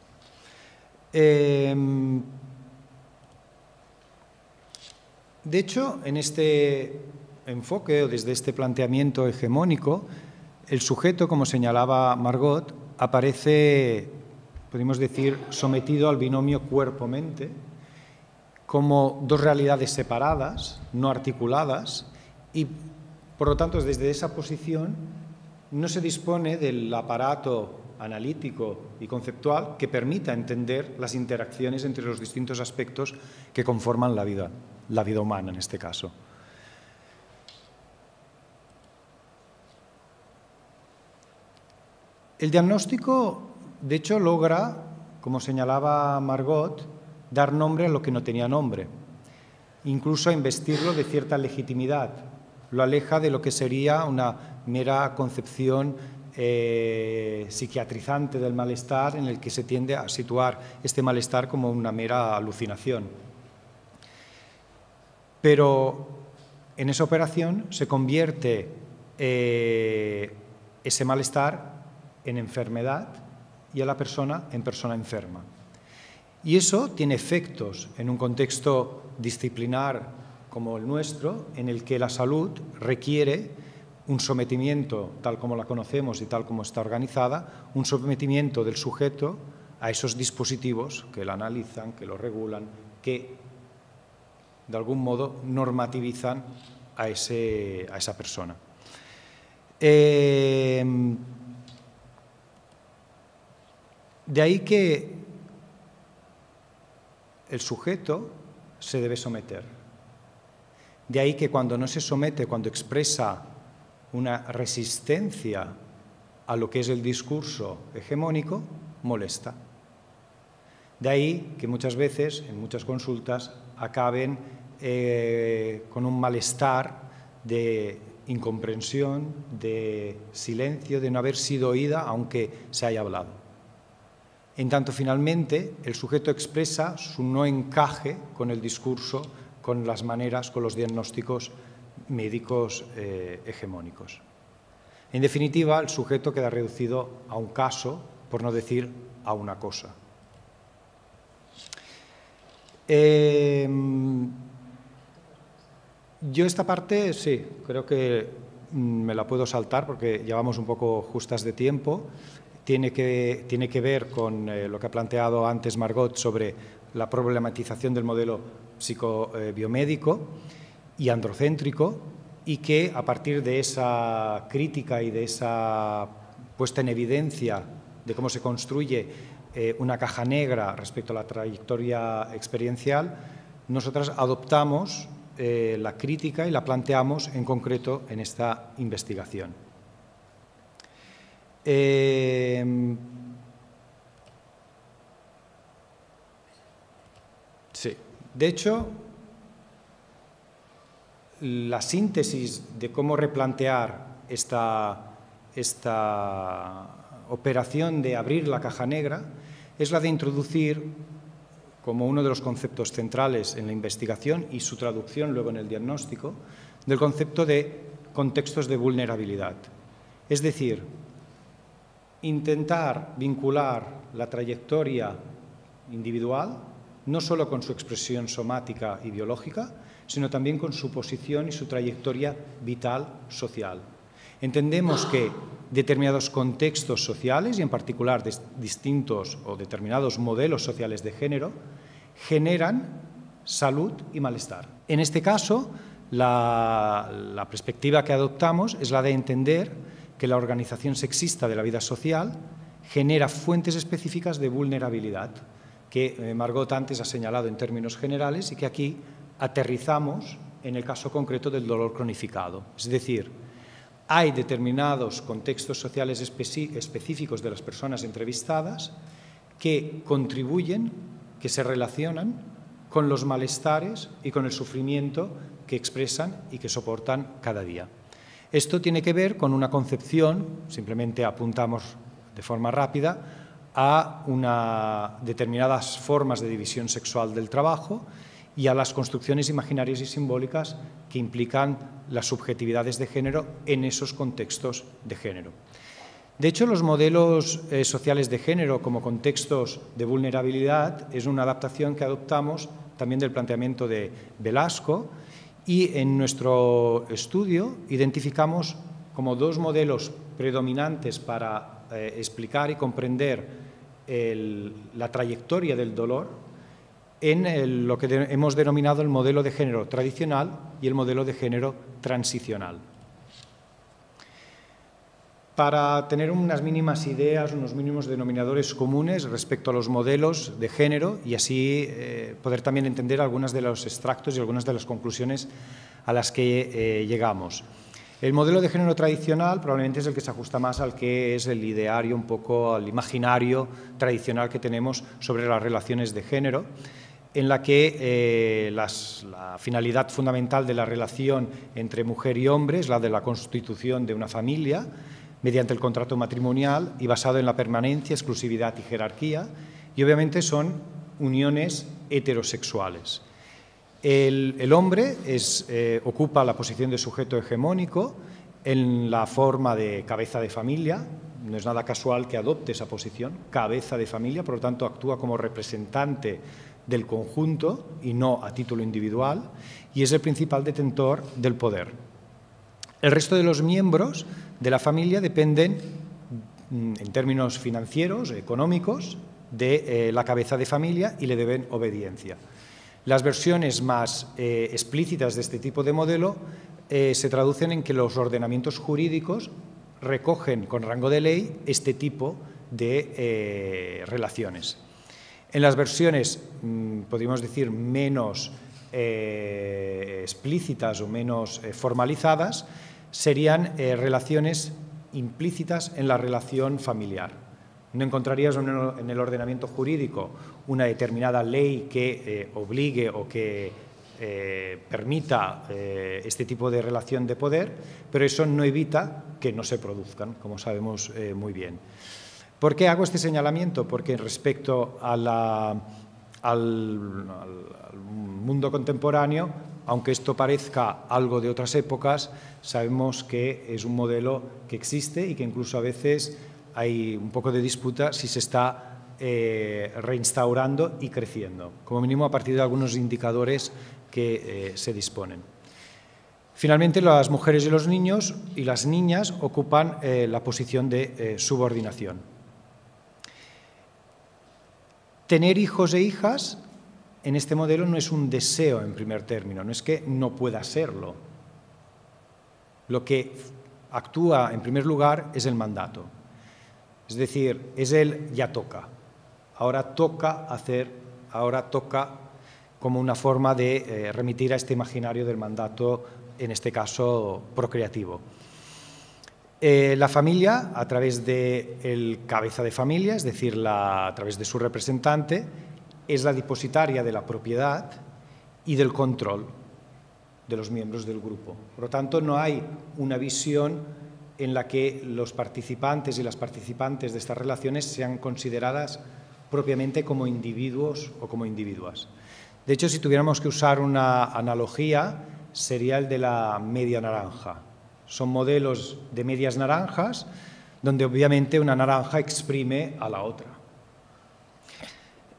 Em, de hecho, en este enfoque o desde este planteamiento hegemónico, el sujeto, como señalaba Margot, aparece, podemos decir, sometido al binomio cuerpo-mente, como dos realidades separadas, no articuladas, y por lo tanto desde esa posición no se dispone del aparato analítico y conceptual que permita entender las interacciones entre los distintos aspectos que conforman la vida, la vida humana en este caso. El diagnóstico, de hecho, logra, como señalaba Margot, dar nombre a lo que no tenía nombre, incluso a investirlo de cierta legitimidad. Lo aleja de lo que sería una mera concepción eh, psiquiatrizante del malestar en el que se tiende a situar este malestar como una mera alucinación. Pero en esa operación se convierte eh, ese malestar en enfermedad y a la persona en persona enferma. Y eso tiene efectos en un contexto disciplinar como el nuestro, en el que la salud requiere un sometimiento, tal como la conocemos y tal como está organizada, un sometimiento del sujeto a esos dispositivos que lo analizan, que lo regulan, que de algún modo normativizan a, a esa persona. Em, de ahí que el sujeto se debe someter. De ahí que cuando no se somete, cuando expresa una resistencia a lo que es el discurso hegemónico, molesta. De ahí que muchas veces, en muchas consultas, acaben eh, con un malestar de incomprensión, de silencio, de no haber sido oída aunque se haya hablado. En tanto, finalmente, el sujeto expresa su no encaje con el discurso, con las maneras, con los diagnósticos médicos eh, hegemónicos. En definitiva, el sujeto queda reducido a un caso, por no decir a una cosa. Em, yo esta parte, sí, creo que mm, me la puedo saltar porque llevamos un poco justas de tiempo. Tiene que, tiene que ver con eh, lo que ha planteado antes Margot sobre la problematización del modelo psicobiomédico. Eh, y androcéntrico y que a partir de esa crítica y de esa puesta en evidencia de cómo se construye eh, una caja negra respecto a la trayectoria experiencial, nosotras adoptamos eh, la crítica y la planteamos en concreto en esta investigación. Eh, sí, de hecho, la síntesis de cómo replantear esta, operación de abrir la caja negra es la de introducir como uno de los conceptos centrales en la investigación y su traducción luego en el diagnóstico, del concepto de contextos de vulnerabilidad. Es decir, intentar vincular la trayectoria individual, no solo con su expresión somática y biológica, sino también con su posición y su trayectoria vital social. Entendemos que determinados contextos sociales y en particular distintos o determinados modelos sociales de género generan salud y malestar. En este caso, la, perspectiva que adoptamos es la de entender que la organización sexista de la vida social genera fuentes específicas de vulnerabilidad, que eh, Margot antes ha señalado en términos generales y que aquí aterrizamos en el caso concreto del dolor cronificado. Es decir, hay determinados contextos sociales específicos de las personas entrevistadas que contribuyen, que se relacionan con los malestares y con el sufrimiento que expresan y que soportan cada día. Esto tiene que ver con una concepción, simplemente apuntamos de forma rápida, a determinadas formas de división sexual del trabajo y a las construcciones imaginarias y simbólicas que implican las subjetividades de género en esos contextos de género. De hecho, los modelos eh, sociales de género como contextos de vulnerabilidad es una adaptación que adoptamos también del planteamiento de Velasco y en nuestro estudio identificamos como dos modelos predominantes para eh, explicar y comprender la trayectoria del dolor en lo que hemos denominado el modelo de género tradicional y el modelo de género transicional. Para tener unas mínimas ideas, unos mínimos denominadores comunes respecto a los modelos de género y así eh, poder también entender algunos de los extractos y algunas de las conclusiones a las que eh, llegamos. El modelo de género tradicional probablemente es el que se ajusta más al que es el ideario, un poco al imaginario tradicional que tenemos sobre las relaciones de género en la que eh, la finalidad fundamental de la relación entre mujer y hombre es la de la constitución de una familia mediante el contrato matrimonial y basado en la permanencia, exclusividad y jerarquía, y obviamente son uniones heterosexuales. El, hombre eh, ocupa la posición de sujeto hegemónico en la forma de cabeza de familia, no es nada casual que adopte esa posición, cabeza de familia, por lo tanto actúa como representante del conjunto y no a título individual, y es el principal detentor del poder. El resto de los miembros de la familia dependen, mm, en términos financieros, económicos, de eh, la cabeza de familia y le deben obediencia. Las versiones más eh, explícitas de este tipo de modelo eh, se traducen en que los ordenamientos jurídicos recogen con rango de ley este tipo de relaciones. En las versiones, mm, podríamos decir, menos eh, explícitas o menos eh, formalizadas, serían eh, relaciones implícitas en la relación familiar. No encontrarías en el ordenamiento jurídico una determinada ley que obligue o que permita este tipo de relación de poder, pero eso no evita que no se produzcan, como sabemos muy bien. ¿Por qué hago este señalamiento? Porque respecto al, mundo contemporáneo, aunque esto parezca algo de otras épocas, sabemos que es un modelo que existe y que incluso a veces hay un poco de disputa si se está eh, reinstaurando y creciendo, como mínimo a partir de algunos indicadores que eh, se disponen. Finalmente, las mujeres y los niños y las niñas ocupan eh, la posición de subordinación. Tener hijos e hijas en este modelo no es un deseo en primer término, no es que no pueda serlo. Lo que actúa en primer lugar es el mandato. Es decir, es el ya toca. Ahora toca hacer, ahora toca como una forma de eh, remitir a este imaginario del mandato, en este caso procreativo. Eh, la familia, a través del cabeza de familia, es decir, a través de su representante, es la depositaria de la propiedad y del control de los miembros del grupo. Por lo tanto, no hay una visión en la que los participantes y las participantes de estas relaciones sean consideradas propiamente como individuos o como individuas. De hecho, si tuviéramos que usar una analogía, sería el de la media naranja. Son modelos de medias naranjas, donde obviamente una naranja exprime a la otra.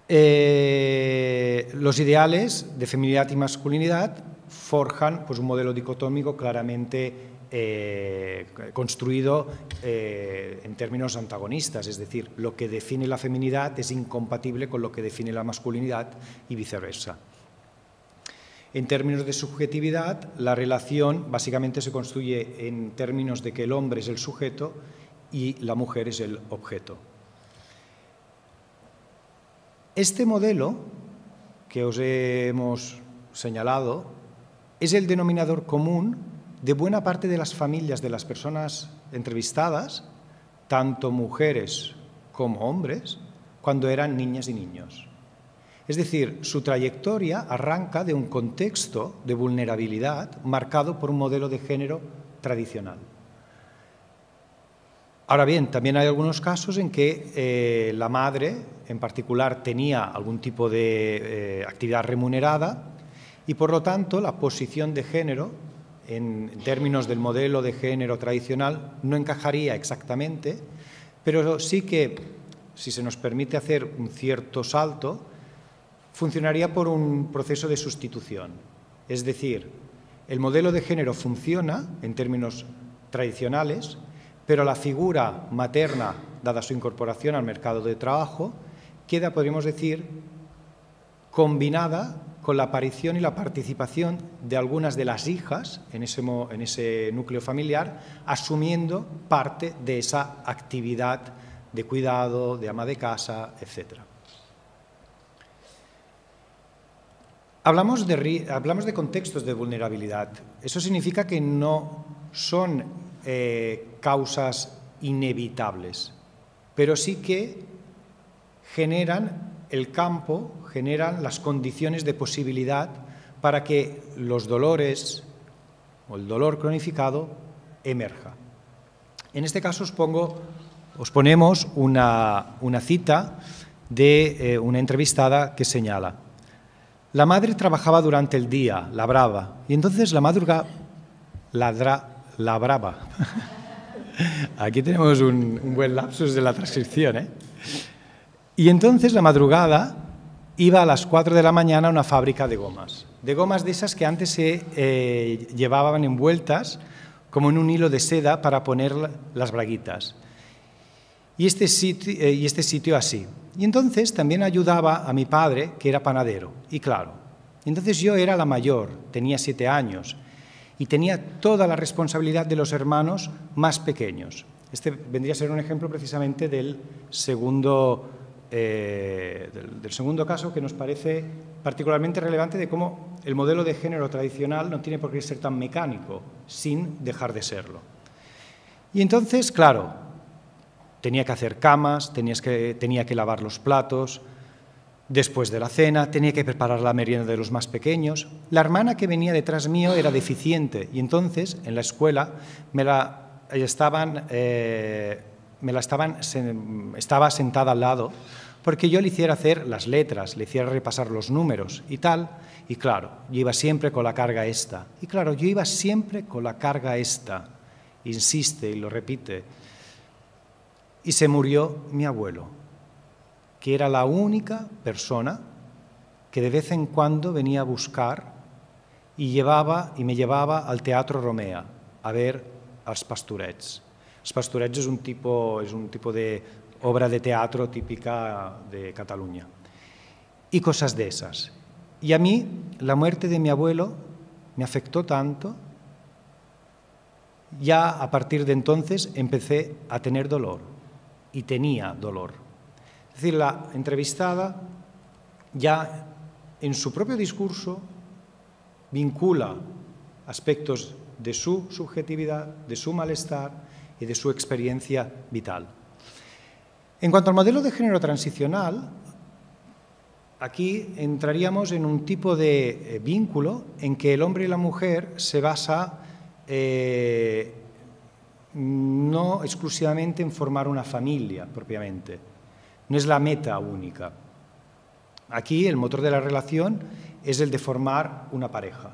Eh, los ideales de feminidad y masculinidad forjan pues, un modelo dicotómico claramente eh, construido eh, en términos antagonistas, es decir, lo que define la feminidad es incompatible con lo que define la masculinidad y viceversa. En términos de subjetividad, la relación básicamente se construye en términos de que el hombre es el sujeto y la mujer es el objeto. Este modelo que os hemos señalado es el denominador común de buena parte de las familias de las personas entrevistadas, tanto mujeres como hombres, cuando eran niñas y niños. Es decir, su trayectoria arranca de un contexto de vulnerabilidad marcado por un modelo de género tradicional. Ahora bien, también hay algunos casos en que eh, la madre, en particular, tenía algún tipo de eh, actividad remunerada y, por lo tanto, la posición de género, en términos del modelo de género tradicional, no encajaría exactamente, pero sí que, si se nos permite hacer un cierto salto, funcionaría por un proceso de sustitución. Es decir, el modelo de género funciona en términos tradicionales, pero la figura materna, dada su incorporación al mercado de trabajo, queda, podríamos decir, combinada con la aparición y la participación de algunas de las hijas en ese, núcleo familiar, asumiendo parte de esa actividad de cuidado, de ama de casa, etcétera. Hablamos de, contextos de vulnerabilidad. Eso significa que no son eh, causas inevitables, pero sí que generan el campo, generan las condiciones de posibilidad para que los dolores o el dolor cronificado emerja. En este caso os, os ponemos una, cita de eh, una entrevistada que señala, la madre trabajaba durante el día, labraba, y entonces la madrugada labraba. Aquí tenemos un, buen lapsus de la transcripción. ¿eh? Y entonces la madrugada iba a las 4 de la mañana a una fábrica de gomas, de gomas de esas que antes se eh, llevaban envueltas como en un hilo de seda para poner las braguitas. Este eh, y este sitio, así. Y entonces también ayudaba a mi padre, que era panadero, y claro. Entonces yo era la mayor, tenía siete años, y tenía toda la responsabilidad de los hermanos más pequeños. Este vendría a ser un ejemplo precisamente del segundo, eh, del segundo caso que nos parece particularmente relevante de cómo el modelo de género tradicional no tiene por qué ser tan mecánico sin dejar de serlo. Y entonces, claro, Tenía que hacer camas, tenías que, tenía que lavar los platos, Después de la cena tenía que preparar la merienda de los más pequeños. La hermana que venía detrás mío era deficiente y entonces en la escuela me la estaban, eh, me la estaban estaba sentada al lado porque yo le hiciera hacer las letras, le hiciera repasar los números y tal. Y claro, yo iba siempre con la carga esta. Y claro, yo iba siempre con la carga esta. Insiste y lo repite y se murió mi abuelo, que era la única persona que de vez en cuando venía a buscar y, llevaba, y me llevaba al Teatro Romea a ver los pastorets. Los es es un tipo es un tipo de obra de teatro típica de Cataluña. Y cosas de esas. Y a mí la muerte de mi abuelo me afectó tanto, ya a partir de entonces empecé a tener dolor y tenía dolor. Es decir, la entrevistada ya en su propio discurso vincula aspectos de su subjetividad, de su malestar y de su experiencia vital. En cuanto al modelo de género transicional, aquí entraríamos en un tipo de eh, vínculo en que el hombre y la mujer se basa eh, no exclusivamente en formar una familia propiamente, no es la meta única. Aquí el motor de la relación es el de formar una pareja.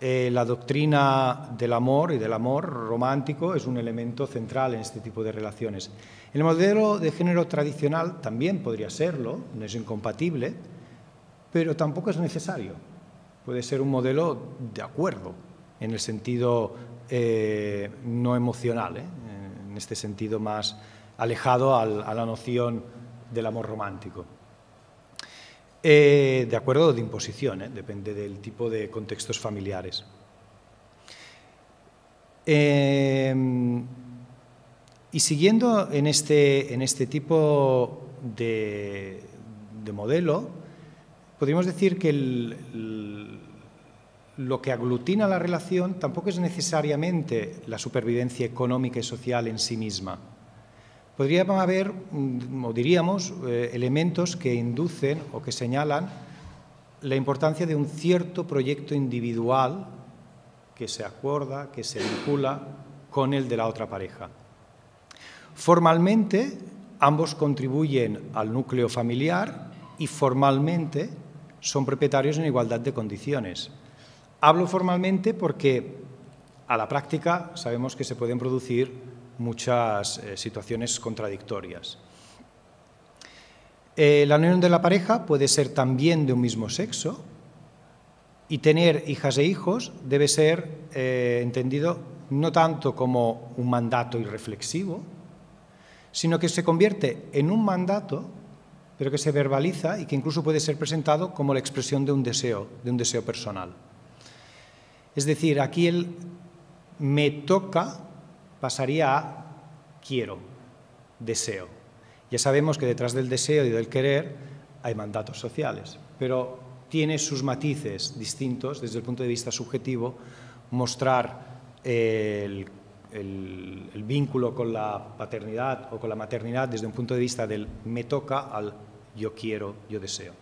Eh, la doctrina del amor y del amor romántico es un elemento central en este tipo de relaciones. El modelo de género tradicional también podría serlo, no es incompatible, pero tampoco es necesario. Puede ser un modelo de acuerdo en el sentido eh, no emocional, eh, en este sentido más alejado a la noción del amor romántico. Eh, de acuerdo de imposición, depende del tipo de contextos familiares. Em, y siguiendo en este, en este tipo de, modelo, podríamos decir que el lo que aglutina la relación tampoco es necesariamente la supervivencia económica y social en sí misma. Podrían haber, mm, diríamos, eh, elementos que inducen o que señalan la importancia de un cierto proyecto individual que se acuerda, que se vincula con el de la otra pareja. Formalmente, ambos contribuyen al núcleo familiar y formalmente son propietarios en igualdad de condiciones. Hablo formalmente porque a la práctica sabemos que se pueden producir muchas eh, situaciones contradictorias. Eh, la unión de la pareja puede ser también de un mismo sexo y tener hijas e hijos debe ser eh, entendido no tanto como un mandato irreflexivo, sino que se convierte en un mandato, pero que se verbaliza y que incluso puede ser presentado como la expresión de un deseo, de un deseo personal. Es decir, aquí el me toca pasaría a quiero, deseo. Ya sabemos que detrás del deseo y del querer hay mandatos sociales, pero tiene sus matices distintos desde el punto de vista subjetivo mostrar eh, el, el, vínculo con la paternidad o con la maternidad desde un punto de vista del me toca al yo quiero, yo deseo.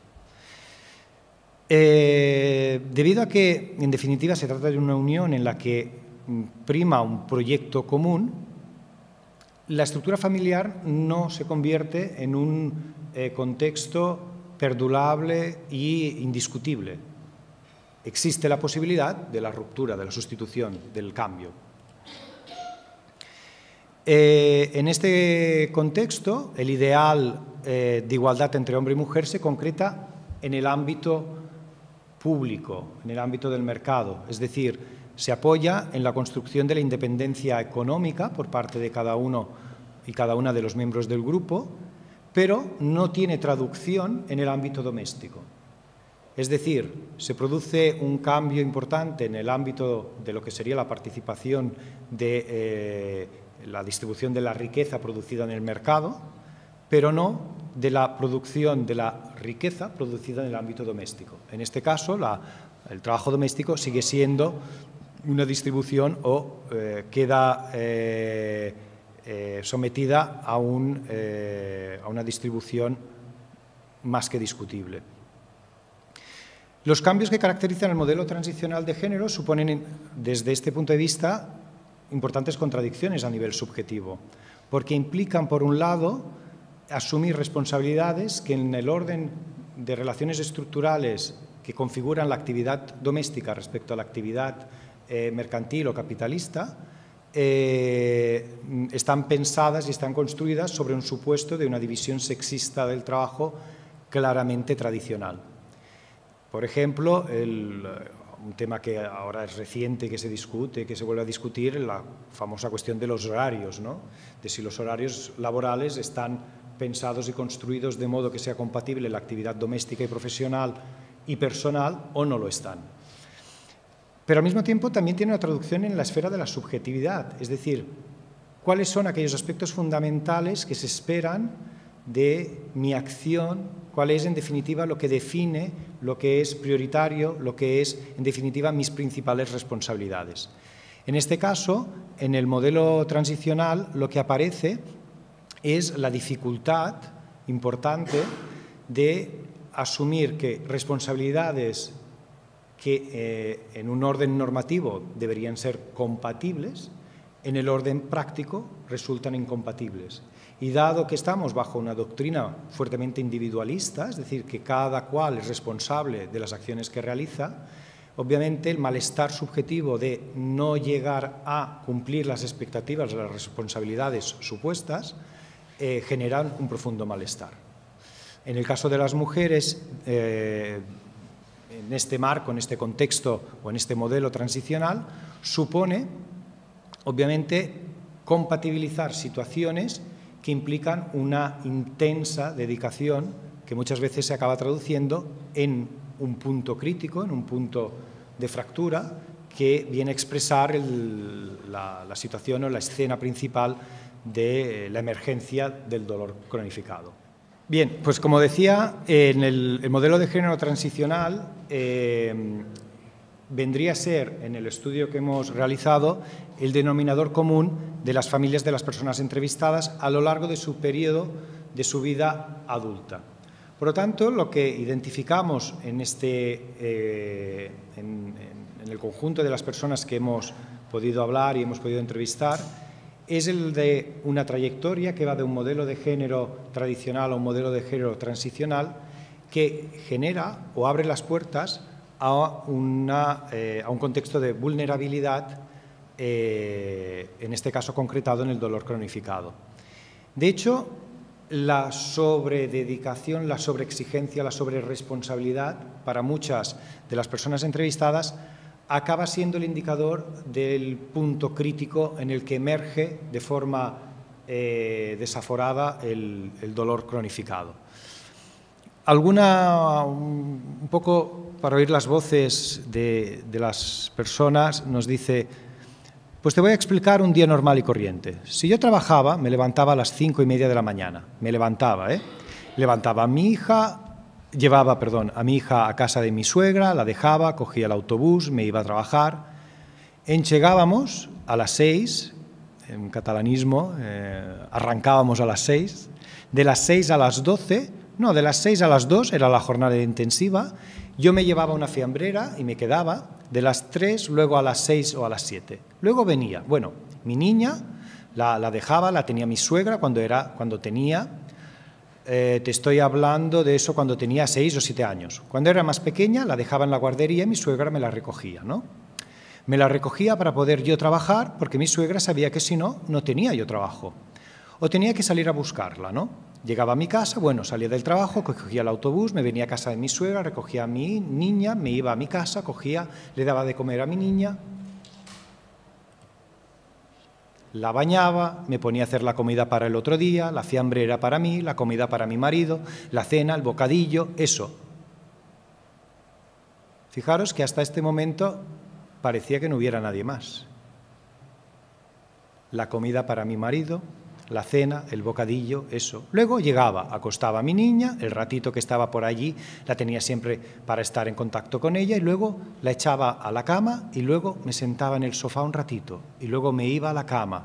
Eh, debido a que, en definitiva, se trata de una unión en la que mm, prima un proyecto común, la estructura familiar no se convierte en un eh, contexto perdurable e indiscutible. Existe la posibilidad de la ruptura, de la sustitución, del cambio. Eh, en este contexto, el ideal de igualdad entre hombre y mujer se concreta en el ámbito público en el ámbito del mercado, es decir, se apoya en la construcción de la independencia económica por parte de cada uno y cada una de los miembros del grupo, pero no tiene traducción en el ámbito doméstico. Es decir, se produce un cambio importante en el ámbito de lo que sería la participación de eh, la distribución de la riqueza producida en el mercado, pero no de la producción de la riqueza producida en el ámbito doméstico. En este caso, el trabajo doméstico sigue siendo una distribución o eh, queda eh, eh, sometida a una distribución más que discutible. Los cambios que caracterizan el modelo transicional de género suponen, desde este punto de vista, importantes contradicciones a nivel subjetivo, porque implican, por un lado, asumir responsabilidades que en el orden de relaciones estructurales que configuran la actividad doméstica respecto a la actividad eh, mercantil o capitalista eh, están pensadas y están construidas sobre un supuesto de una división sexista del trabajo claramente tradicional. Por ejemplo, un tema que ahora es reciente, que se discute, que se vuelve a discutir, la famosa cuestión de los horarios, ¿no? de si los horarios laborales están pensados y construidos de modo que sea compatible la actividad doméstica y profesional y personal o no lo están. Pero al mismo tiempo también tiene una traducción en la esfera de la subjetividad, es decir, cuáles son aquellos aspectos fundamentales que se esperan de mi acción, cuál es en definitiva lo que define lo que es prioritario, lo que es en definitiva mis principales responsabilidades. En este caso, en el modelo transicional lo que aparece es la dificultad importante de asumir que responsabilidades que eh, en un orden normativo deberían ser compatibles, en el orden práctico resultan incompatibles. Y dado que estamos bajo una doctrina fuertemente individualista, es decir, que cada cual es responsable de las acciones que realiza, obviamente el malestar subjetivo de no llegar a cumplir las expectativas, de las responsabilidades supuestas, eh, generan un profundo malestar. En el caso de las mujeres, eh, en este marco, en este contexto o en este modelo transicional, supone, obviamente, compatibilizar situaciones que implican una intensa dedicación que muchas veces se acaba traduciendo en un punto crítico, en un punto de fractura, que viene a expresar la, la situación o la escena principal de eh, la emergencia del dolor cronificado. Bien, pues como decía, en el, modelo de género transicional eh, vendría a ser, en el estudio que hemos realizado, el denominador común de las familias de las personas entrevistadas a lo largo de su periodo de su vida adulta. Por lo tanto, lo que identificamos en este, eh, el conjunto de las personas que hemos podido hablar y hemos podido entrevistar es el de una trayectoria que va de un modelo de género tradicional a un modelo de género transicional que genera o abre las puertas a, eh, un contexto de vulnerabilidad, eh, en este caso concretado en el dolor cronificado. De hecho, la sobrededicación, la sobreexigencia, la sobreresponsabilidad para muchas de las personas entrevistadas acaba siendo el indicador del punto crítico en el que emerge de forma eh, desaforada el, dolor cronificado. Alguna, un, poco para oír las voces de, de las personas, nos dice, pues te voy a explicar un día normal y corriente. Si yo trabajaba, me levantaba a las cinco y media de la mañana, me levantaba, ¿eh? Levantaba a mi hija, llevaba, perdón, a mi hija a casa de mi suegra, la dejaba, cogía el autobús, me iba a trabajar. Enchegábamos a las seis, en catalanismo, eh, arrancábamos a las seis, de las seis a las doce, no, de las seis a las dos era la jornada intensiva, yo me llevaba una fiambrera y me quedaba de las tres, luego a las seis o a las siete. Luego venía, bueno, mi niña la, la dejaba, la tenía mi suegra cuando, era, cuando tenía eh, te estoy hablando de eso cuando tenía seis o siete años. Cuando era más pequeña la dejaba en la guardería y mi suegra me la recogía, ¿no? Me la recogía para poder yo trabajar porque mi suegra sabía que si no, no tenía yo trabajo. O tenía que salir a buscarla, ¿no? Llegaba a mi casa, bueno, salía del trabajo, cogía el autobús, me venía a casa de mi suegra, recogía a mi niña, me iba a mi casa, cogía, le daba de comer a mi niña, la bañaba, me ponía a hacer la comida para el otro día, la fiambre era para mí, la comida para mi marido, la cena, el bocadillo, eso. Fijaros que hasta este momento parecía que no hubiera nadie más. La comida para mi marido, la cena, el bocadillo, eso. Luego llegaba, acostaba a mi niña, el ratito que estaba por allí la tenía siempre para estar en contacto con ella y luego la echaba a la cama y luego me sentaba en el sofá un ratito y luego me iba a la cama.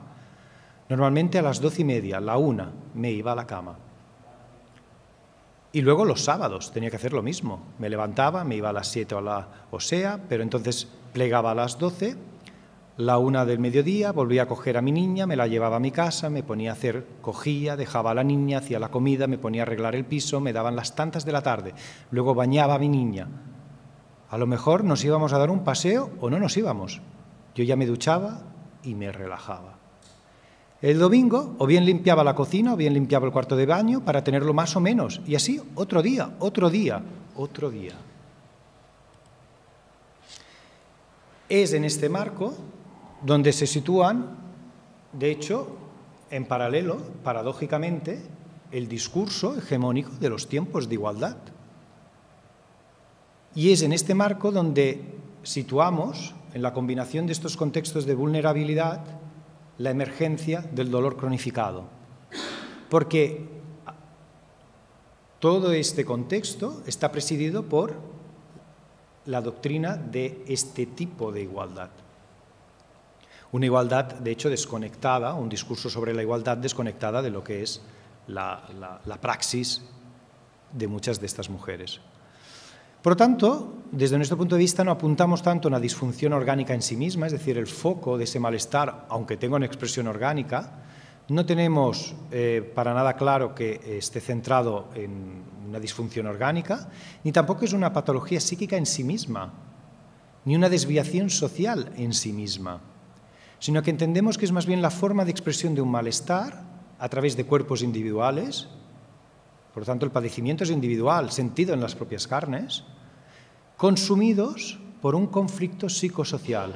Normalmente a las doce y media, la una, me iba a la cama. Y luego los sábados tenía que hacer lo mismo. Me levantaba, me iba a las siete o a la osea, pero entonces plegaba a las doce la una del mediodía volvía a coger a mi niña, me la llevaba a mi casa, me ponía a hacer, cogía, dejaba a la niña, hacía la comida, me ponía a arreglar el piso, me daban las tantas de la tarde, luego bañaba a mi niña. A lo mejor nos íbamos a dar un paseo o no nos íbamos. Yo ya me duchaba y me relajaba. El domingo o bien limpiaba la cocina o bien limpiaba el cuarto de baño para tenerlo más o menos. Y así otro día, otro día, otro día. Es en este marco donde se sitúan, de hecho, en paralelo, paradójicamente, el discurso hegemónico de los tiempos de igualdad. Y es en este marco donde situamos, en la combinación de estos contextos de vulnerabilidad, la emergencia del dolor cronificado. Porque todo este contexto está presidido por la doctrina de este tipo de igualdad una igualdad, de hecho, desconectada, un discurso sobre la igualdad desconectada de lo que es la, praxis de muchas de estas mujeres. Por lo tanto, desde nuestro punto de vista no apuntamos tanto a una disfunción orgánica en sí misma, es decir, el foco de ese malestar, aunque tenga una expresión orgánica, no tenemos eh, para nada claro que esté centrado en una disfunción orgánica, ni tampoco es una patología psíquica en sí misma, ni una desviación social en sí misma sino que entendemos que es más bien la forma de expresión de un malestar a través de cuerpos individuales. Por lo tanto, el padecimiento es individual, sentido en las propias carnes, consumidos por un conflicto psicosocial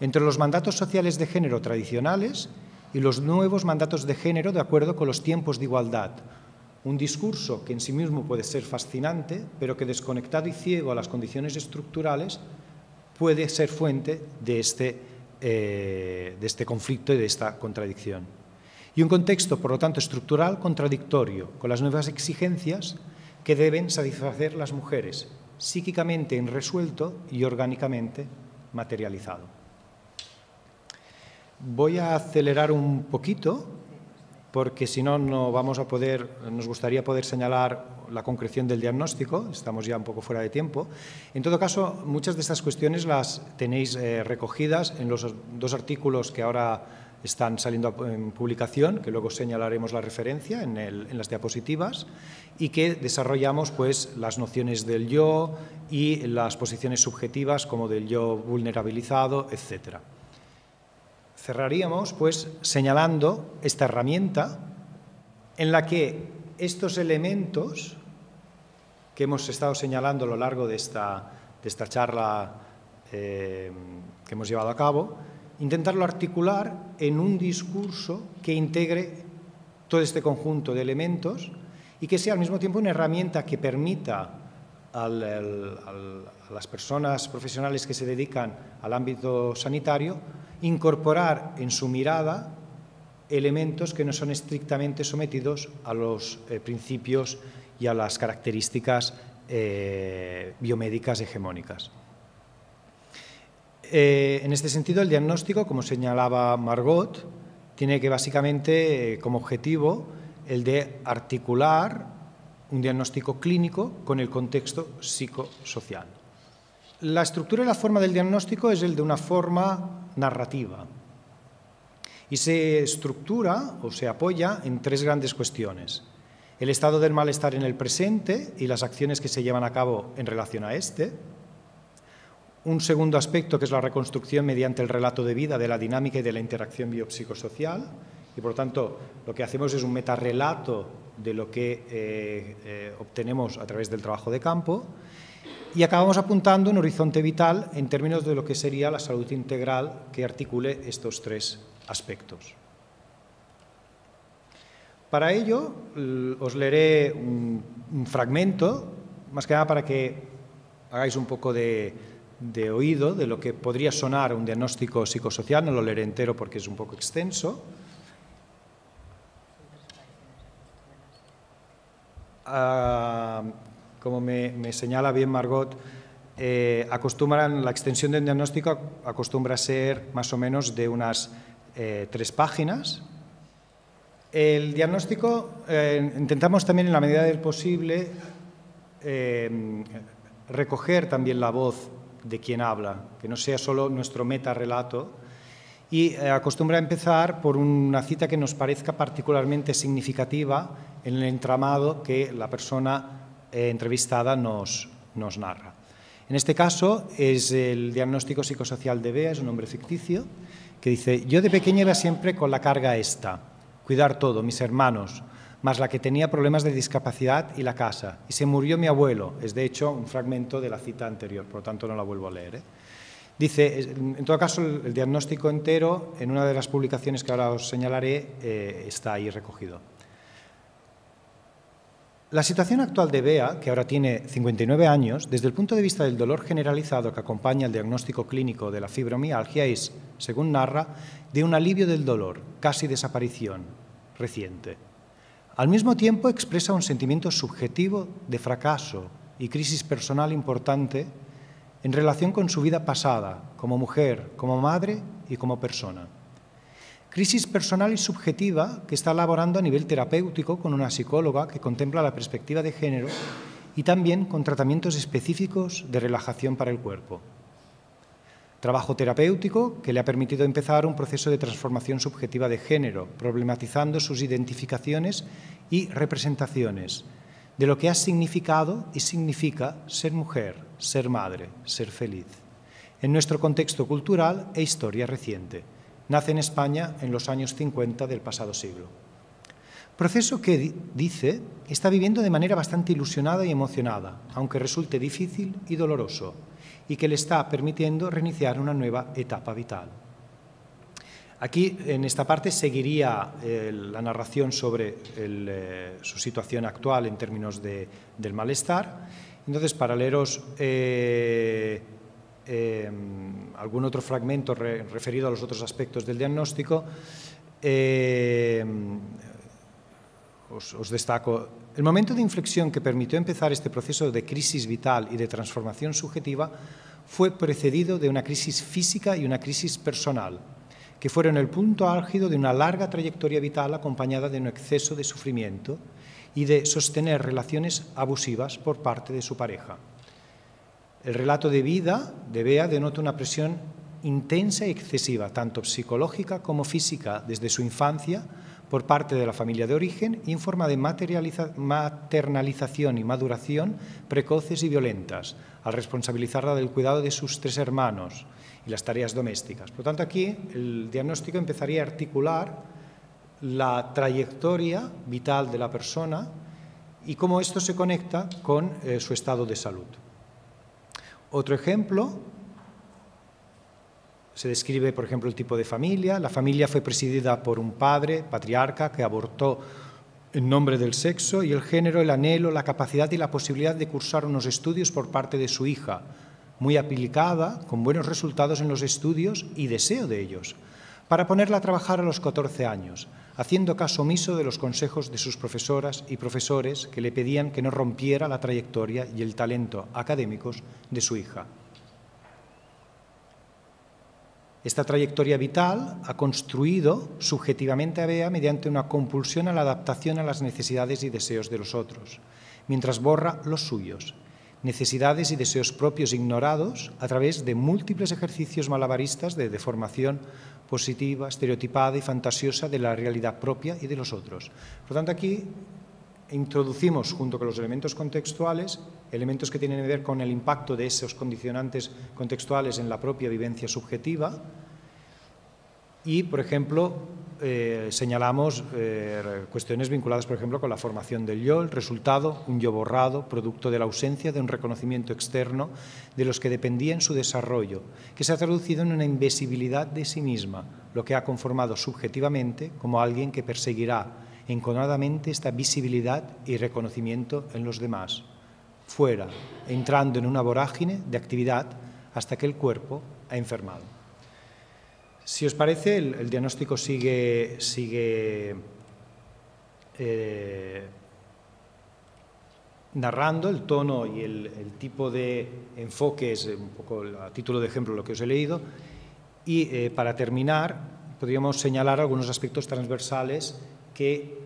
entre los mandatos sociales de género tradicionales y los nuevos mandatos de género de acuerdo con los tiempos de igualdad. Un discurso que en sí mismo puede ser fascinante, pero que desconectado y ciego a las condiciones estructurales puede ser fuente de este eh, de este conflicto y de esta contradicción. Y un contexto, por lo tanto, estructural contradictorio con las nuevas exigencias que deben satisfacer las mujeres, psíquicamente en resuelto y orgánicamente materializado. Voy a acelerar un poquito porque si no, no vamos a poder, nos gustaría poder señalar la concreción del diagnóstico, estamos ya un poco fuera de tiempo. En todo caso, muchas de estas cuestiones las tenéis eh, recogidas en los dos artículos que ahora están saliendo en publicación, que luego señalaremos la referencia en, las diapositivas, y que desarrollamos pues, las nociones del yo y las posiciones subjetivas como del yo vulnerabilizado, etc. Cerraríamos pues, señalando esta herramienta en la que estos elementos que hemos estado señalando a lo largo de esta, de esta charla eh, que hemos llevado a cabo, intentarlo articular en un discurso que integre todo este conjunto de elementos y que sea al mismo tiempo una herramienta que permita a las personas profesionales que se dedican al ámbito sanitario incorporar en su mirada elementos que no son estrictamente sometidos a los eh, principios y a las características eh, biomédicas hegemónicas. Eh, en este sentido, el diagnóstico, como señalaba Margot, tiene que básicamente eh, como objetivo el de articular un diagnóstico clínico con el contexto psicosocial. La estructura y la forma del diagnóstico es el de una forma narrativa y se estructura o se apoya en tres grandes cuestiones el estado del malestar en el presente y las acciones que se llevan a cabo en relación a este. Un segundo aspecto que es la reconstrucción mediante el relato de vida de la dinámica y de la interacción biopsicosocial. Y por lo tanto, lo que hacemos es un metarrelato de lo que eh, eh, obtenemos a través del trabajo de campo. Y acabamos apuntando un horizonte vital en términos de lo que sería la salud integral que articule estos tres aspectos. Para ello os leeré un, fragmento, más que nada para que hagáis un poco de, oído de lo que podría sonar un diagnóstico psicosocial, no lo leeré entero porque es un poco extenso. Ah, como me, señala bien Margot, eh, la extensión de un diagnóstico acostumbra a ser más o menos de unas eh, tres páginas, el diagnóstico eh, intentamos también en la medida del posible eh, recoger también la voz de quien habla, que no sea solo nuestro meta relato, y eh, acostumbra a empezar por una cita que nos parezca particularmente significativa en el entramado que la persona entrevistada nos, narra. En este caso es el diagnóstico psicosocial de Bea, es un hombre ficticio, que dice, yo de pequeña iba siempre con la carga esta cuidar todo, mis hermanos, más la que tenía problemas de discapacidad y la casa. Y se murió mi abuelo, es de hecho un fragmento de la cita anterior, por lo tanto no la vuelvo a leer. ¿eh? Dice, en todo caso, el diagnóstico entero, en una de las publicaciones que ahora os señalaré, eh, está ahí recogido. La situación actual de Bea, que ahora tiene 59 años, desde el punto de vista del dolor generalizado que acompaña el diagnóstico clínico de la fibromialgia es, según narra, de un alivio del dolor, casi desaparición, reciente. Al mismo tiempo expresa un sentimiento subjetivo de fracaso y crisis personal importante en relación con su vida pasada, como mujer, como madre y como persona. Crisis personal y subjetiva que está elaborando a nivel terapéutico con una psicóloga que contempla la perspectiva de género y también con tratamientos específicos de relajación para el cuerpo. Trabajo terapéutico que le ha permitido empezar un proceso de transformación subjetiva de género, problematizando sus identificaciones y representaciones de lo que ha significado y significa ser mujer, ser madre, ser feliz, en nuestro contexto cultural e historia reciente. Nace en España en los años 50 del pasado siglo. Proceso que, dice, está viviendo de manera bastante ilusionada y emocionada, aunque resulte difícil y doloroso, y que le está permitiendo reiniciar una nueva etapa vital. Aquí, en esta parte, seguiría eh, la narración sobre eh, su situación actual en términos de, del malestar. Entonces, para leeros eh, eh, algún otro fragmento referido a los otros aspectos del diagnóstico. Em, os, os destaco el momento de inflexión que permitió empezar este proceso de crisis vital y de transformación subjetiva fue precedido de una crisis física y una crisis personal, que fueron el punto álgido de una larga trayectoria vital acompañada de un exceso de sufrimiento y de sostener relaciones abusivas por parte de su pareja. El relato de vida de Bea denota una presión intensa y excesiva, tanto psicológica como física, desde su infancia, por parte de la familia de origen y en forma de maternalización y maduración precoces y violentas, al responsabilizarla del cuidado de sus tres hermanos y las tareas domésticas. Por lo tanto, aquí el diagnóstico empezaría a articular la trayectoria vital de la persona y cómo esto se conecta con eh, su estado de salud. Otro ejemplo, se describe, por ejemplo, el tipo de familia. La familia fue presidida por un padre, patriarca, que abortó en nombre del sexo y el género, el anhelo, la capacidad y la posibilidad de cursar unos estudios por parte de su hija, muy aplicada, con buenos resultados en los estudios y deseo de ellos, para ponerla a trabajar a los 14 años haciendo caso omiso de los consejos de sus profesoras y profesores que le pedían que no rompiera la trayectoria y el talento académicos de su hija. Esta trayectoria vital ha construido subjetivamente a Bea mediante una compulsión a la adaptación a las necesidades y deseos de los otros, mientras borra los suyos, necesidades y deseos propios ignorados a través de múltiples ejercicios malabaristas de deformación positiva, estereotipada y fantasiosa de la realidad propia y de los otros. Por lo tanto, aquí introducimos, junto con los elementos contextuales, elementos que tienen que ver con el impacto de esos condicionantes contextuales en la propia vivencia subjetiva y, por ejemplo, eh, señalamos eh, cuestiones vinculadas, por ejemplo, con la formación del yo, el resultado, un yo borrado, producto de la ausencia de un reconocimiento externo de los que dependía en su desarrollo, que se ha traducido en una invisibilidad de sí misma, lo que ha conformado subjetivamente como alguien que perseguirá enconadamente esta visibilidad y reconocimiento en los demás, fuera, entrando en una vorágine de actividad hasta que el cuerpo ha enfermado. Si os parece, el, diagnóstico sigue, sigue eh, narrando el tono y el, tipo de enfoques, un poco a título de ejemplo lo que os he leído, y eh, para terminar podríamos señalar algunos aspectos transversales que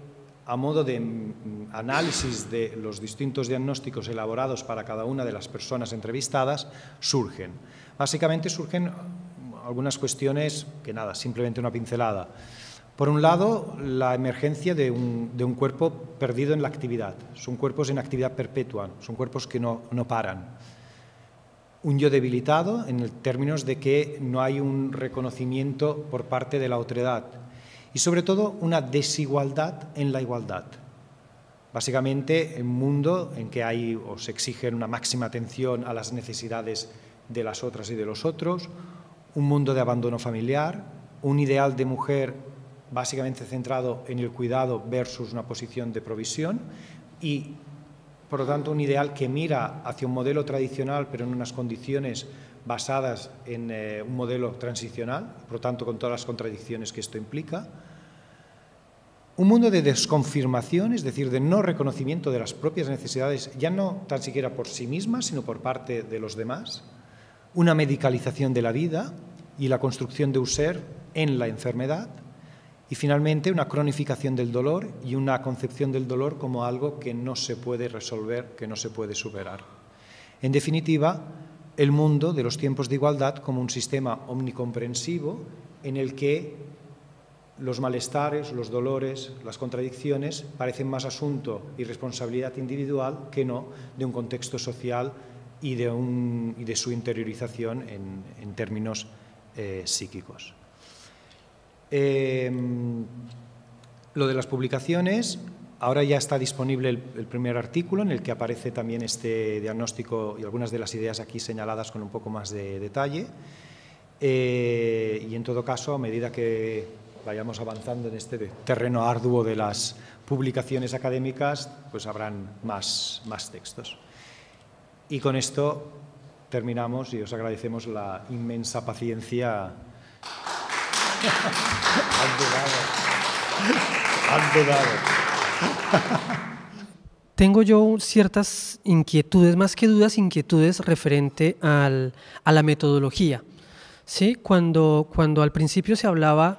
a modo de mm, análisis de los distintos diagnósticos elaborados para cada una de las personas entrevistadas surgen. Básicamente surgen algunas cuestiones que nada, simplemente una pincelada. Por un lado, la emergencia de un, de un, cuerpo perdido en la actividad. Son cuerpos en actividad perpetua, son cuerpos que no, no paran. Un yo debilitado en términos de que no hay un reconocimiento por parte de la otredad. Y sobre todo, una desigualdad en la igualdad. Básicamente, un mundo en que hay o se exige una máxima atención a las necesidades de las otras y de los otros, un mundo de abandono familiar, un ideal de mujer básicamente centrado en el cuidado versus una posición de provisión y, por lo tanto, un ideal que mira hacia un modelo tradicional, pero en unas condiciones basadas en eh, un modelo transicional, por lo tanto, con todas las contradicciones que esto implica. Un mundo de desconfirmación, es decir, de no reconocimiento de las propias necesidades, ya no tan siquiera por sí mismas, sino por parte de los demás una medicalización de la vida y la construcción de un ser en la enfermedad, y finalmente una cronificación del dolor y una concepción del dolor como algo que no se puede resolver, que no se puede superar. En definitiva, el mundo de los tiempos de igualdad como un sistema omnicomprensivo en el que los malestares, los dolores, las contradicciones parecen más asunto y responsabilidad individual que no de un contexto social y de, su interiorización en, términos eh, psíquicos. Em, lo de las publicaciones, ahora ya está disponible el, primer artículo en el que aparece también este diagnóstico y algunas de las ideas aquí señaladas con un poco más de detalle. Eh, y en todo caso, a medida que vayamos avanzando en este terreno arduo de las publicaciones académicas, pues habrán más textos. Y con esto terminamos y os agradecemos la inmensa paciencia. Han dudado. Han Tengo yo ciertas inquietudes, más que dudas, inquietudes referente a la metodología. Cuando, al principio se hablaba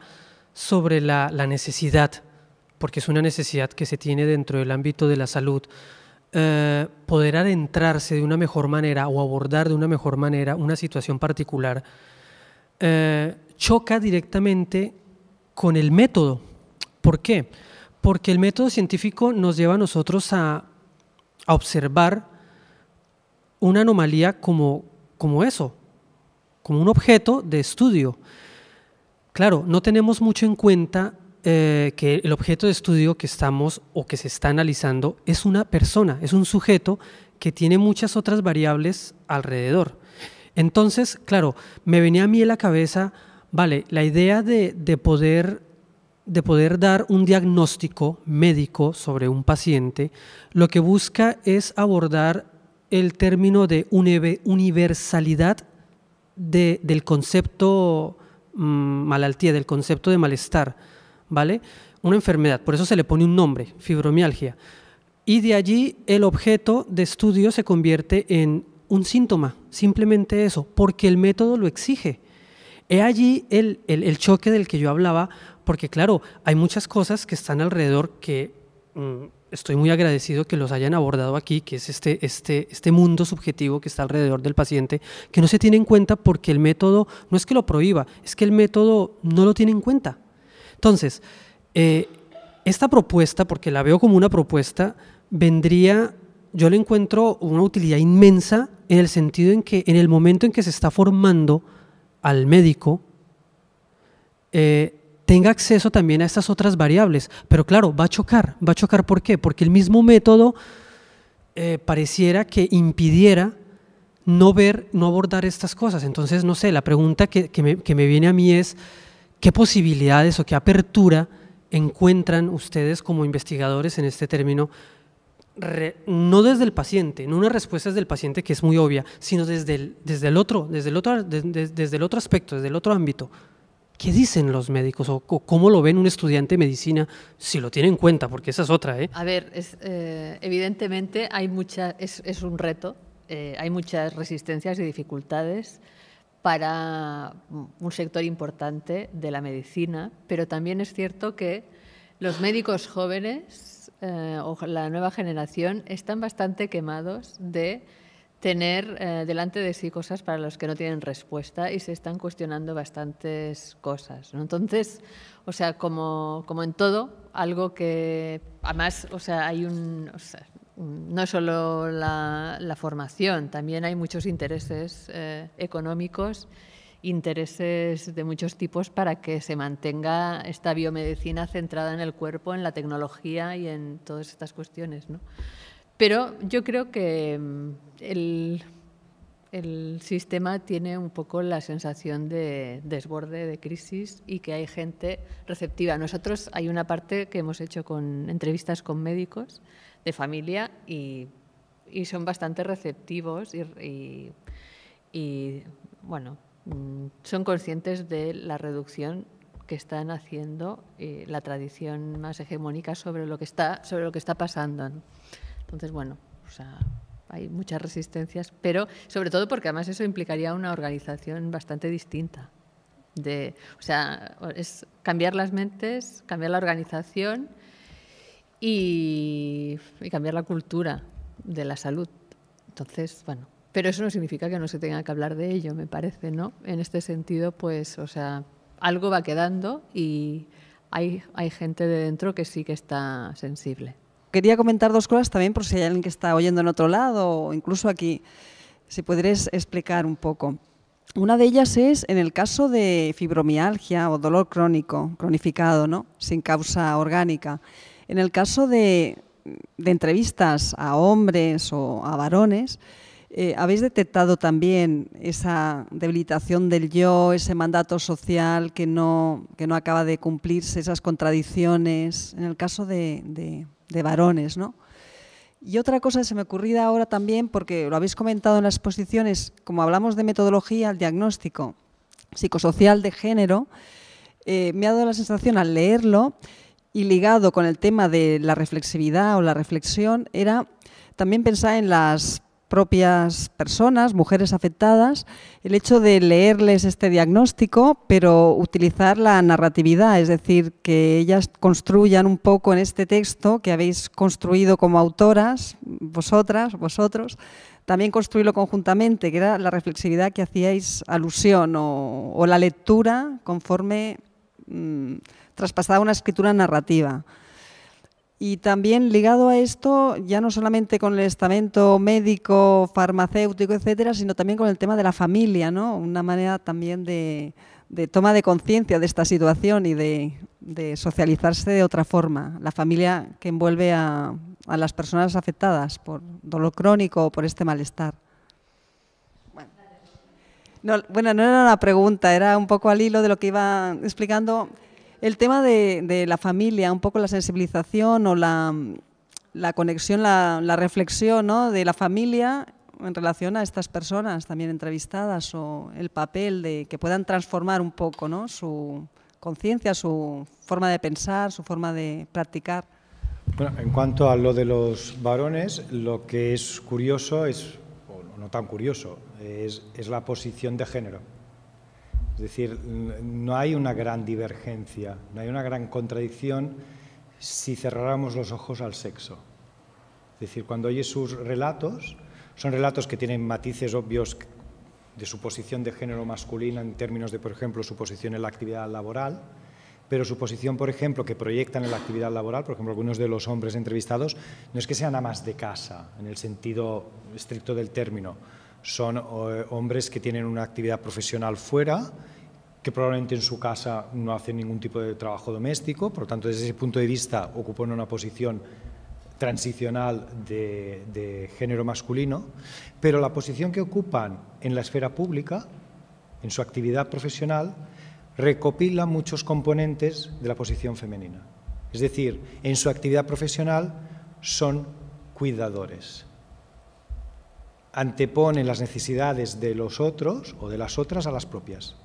sobre la necesidad, porque es una necesidad que se tiene dentro del ámbito de la salud, eh, poder adentrarse de una mejor manera o abordar de una mejor manera una situación particular eh, choca directamente con el método. ¿Por qué? Porque el método científico nos lleva a nosotros a, observar una anomalía como eso, como un objeto de estudio. Claro, no tenemos mucho en cuenta eh, que el objeto de estudio que estamos o que se está analizando es una persona, es un sujeto que tiene muchas otras variables alrededor. Entonces, claro, me venía a mí en la cabeza, vale, la idea de, poder de poder dar un diagnóstico médico sobre un paciente, lo que busca es abordar el término de universalidad del concepto mm, malaltía, del concepto de malestar. ¿vale? Una enfermedad, por eso se le pone un nombre, fibromialgia. Y de allí el objeto de estudio se convierte en un síntoma, simplemente eso, porque el método lo exige. He allí el, choque del que yo hablaba, porque claro, hay muchas cosas que están alrededor que mm, estoy muy agradecido que los hayan abordado aquí, que es este, este, este mundo subjetivo que está alrededor del paciente, que no se tiene en cuenta porque el método, no es que lo prohíba, es que el método no lo tiene en cuenta. Entonces, eh, esta propuesta, porque la veo como una propuesta, vendría, yo le encuentro una utilidad inmensa en el sentido en que en el momento en que se está formando al médico, eh, tenga acceso también a estas otras variables. Pero claro, va a chocar. ¿Va a chocar por qué? Porque el mismo método eh, pareciera que impidiera no ver, no abordar estas cosas. Entonces, no sé, la pregunta que me viene a mí es, ¿Qué posibilidades o qué apertura encuentran ustedes como investigadores en este término? no desde el paciente, no una respuesta desde el paciente que es muy obvia, sino desde el, desde el otro, desde el otro, desde el otro aspecto, desde el otro ámbito. ¿Qué dicen los médicos o, cómo lo ven un estudiante de medicina si lo tiene en cuenta? Porque esa es otra. ¿eh? A ver, eh, evidentemente hay mucha, es, es un reto, eh, hay muchas resistencias y dificultades para un sector importante de la medicina, pero también es cierto que los médicos jóvenes eh, o la nueva generación están bastante quemados de tener eh, delante de sí cosas para las que no tienen respuesta y se están cuestionando bastantes cosas. Entonces, o sea, como, en todo, algo que además, o sea, hay un no solo la, formación, también hay muchos intereses eh, económicos, intereses de muchos tipos para que se mantenga esta biomedicina centrada en el cuerpo, en la tecnología y en todas estas cuestiones. Pero yo creo que mm, el sistema tiene un poco la sensación de desborde, de crisis y que hay gente receptiva. Nosotros hay una parte que hemos hecho con entrevistas con médicos de familia y, son bastante receptivos y, bueno, mm, son conscientes de la reducción que están haciendo eh, la tradición más hegemónica sobre lo que está, sobre lo que está pasando. Entonces, bueno, hay muchas resistencias, pero sobre todo porque además eso implicaría una organización bastante distinta. De, o sea, es cambiar las mentes, cambiar la organización y, cambiar la cultura de la salud. Entonces, bueno, pero eso no significa que no se tenga que hablar de ello, me parece, ¿no? En este sentido, pues, o sea, algo va quedando y hay, hay gente de dentro que sí que está sensible. Quería comentar dos cosas también, por si hay alguien que está oyendo en otro lado o incluso aquí, si podrías explicar un poco. Una de ellas es en el caso de fibromialgia o dolor crónico, cronificado, ¿no? Sin causa orgánica. En el caso de, entrevistas a hombres o a varones, eh, ¿Habéis detectado también esa debilitación del yo, ese mandato social que no, que no acaba de cumplirse, esas contradicciones en el caso de, varones? ¿no? Y otra cosa que se me ocurrido ahora también, porque lo habéis comentado en las exposiciones, como hablamos de metodología, el diagnóstico psicosocial de género, eh, me ha dado la sensación al leerlo y ligado con el tema de la reflexividad o la reflexión era también pensar en las propias personas, mujeres afectadas, el hecho de leerles este diagnóstico, pero utilizar la narratividad, es decir, que ellas construyan un poco en este texto que habéis construido como autoras, vosotras, vosotros, también construirlo conjuntamente, que era la reflexividad que hacíais alusión o, la lectura conforme... Mm, traspasada una escritura narrativa. Y también ligado a esto, ya no solamente con el estamento médico, farmacéutico, etcétera, sino también con el tema de la familia, ¿no? Una manera también de, toma de conciencia de esta situación y de, socializarse de otra forma. La familia que envuelve a, las personas afectadas por dolor crónico o por este malestar. Bueno. No, bueno, no era una pregunta, era un poco al hilo de lo que iba explicando. El tema de, la familia, un poco la sensibilización o la, conexión, la, la reflexión de la familia en relación a estas personas también entrevistadas o el papel de que puedan transformar un poco ¿no? su conciencia, su forma de pensar, su forma de practicar. Bueno, en cuanto a lo de los varones, lo que es curioso es, o no tan curioso, es la posición de género. Es decir, no hay una gran divergencia, no hay una gran contradicción si cerráramos los ojos al sexo. Es decir, cuando oye sus relatos, son relatos que tienen matices obvios de su posición de género masculina en términos de, por ejemplo, su posición en la actividad laboral, pero su posición, por ejemplo, que proyectan en la actividad laboral, por ejemplo, algunos de los hombres entrevistados, no es que sean amas de casa, en el sentido estricto del término, son eh, hombres que tienen una actividad profesional fuera, que probablemente en su casa no hacen ningún tipo de trabajo doméstico, por lo tanto, desde ese punto de vista ocupan una posición transicional de, género masculino, pero la posición que ocupan en la esfera pública, en su actividad profesional, recopila muchos componentes de la posición femenina. Es decir, en su actividad profesional son cuidadores, ...anteponen las necesidades de los otros o de las otras a las propias.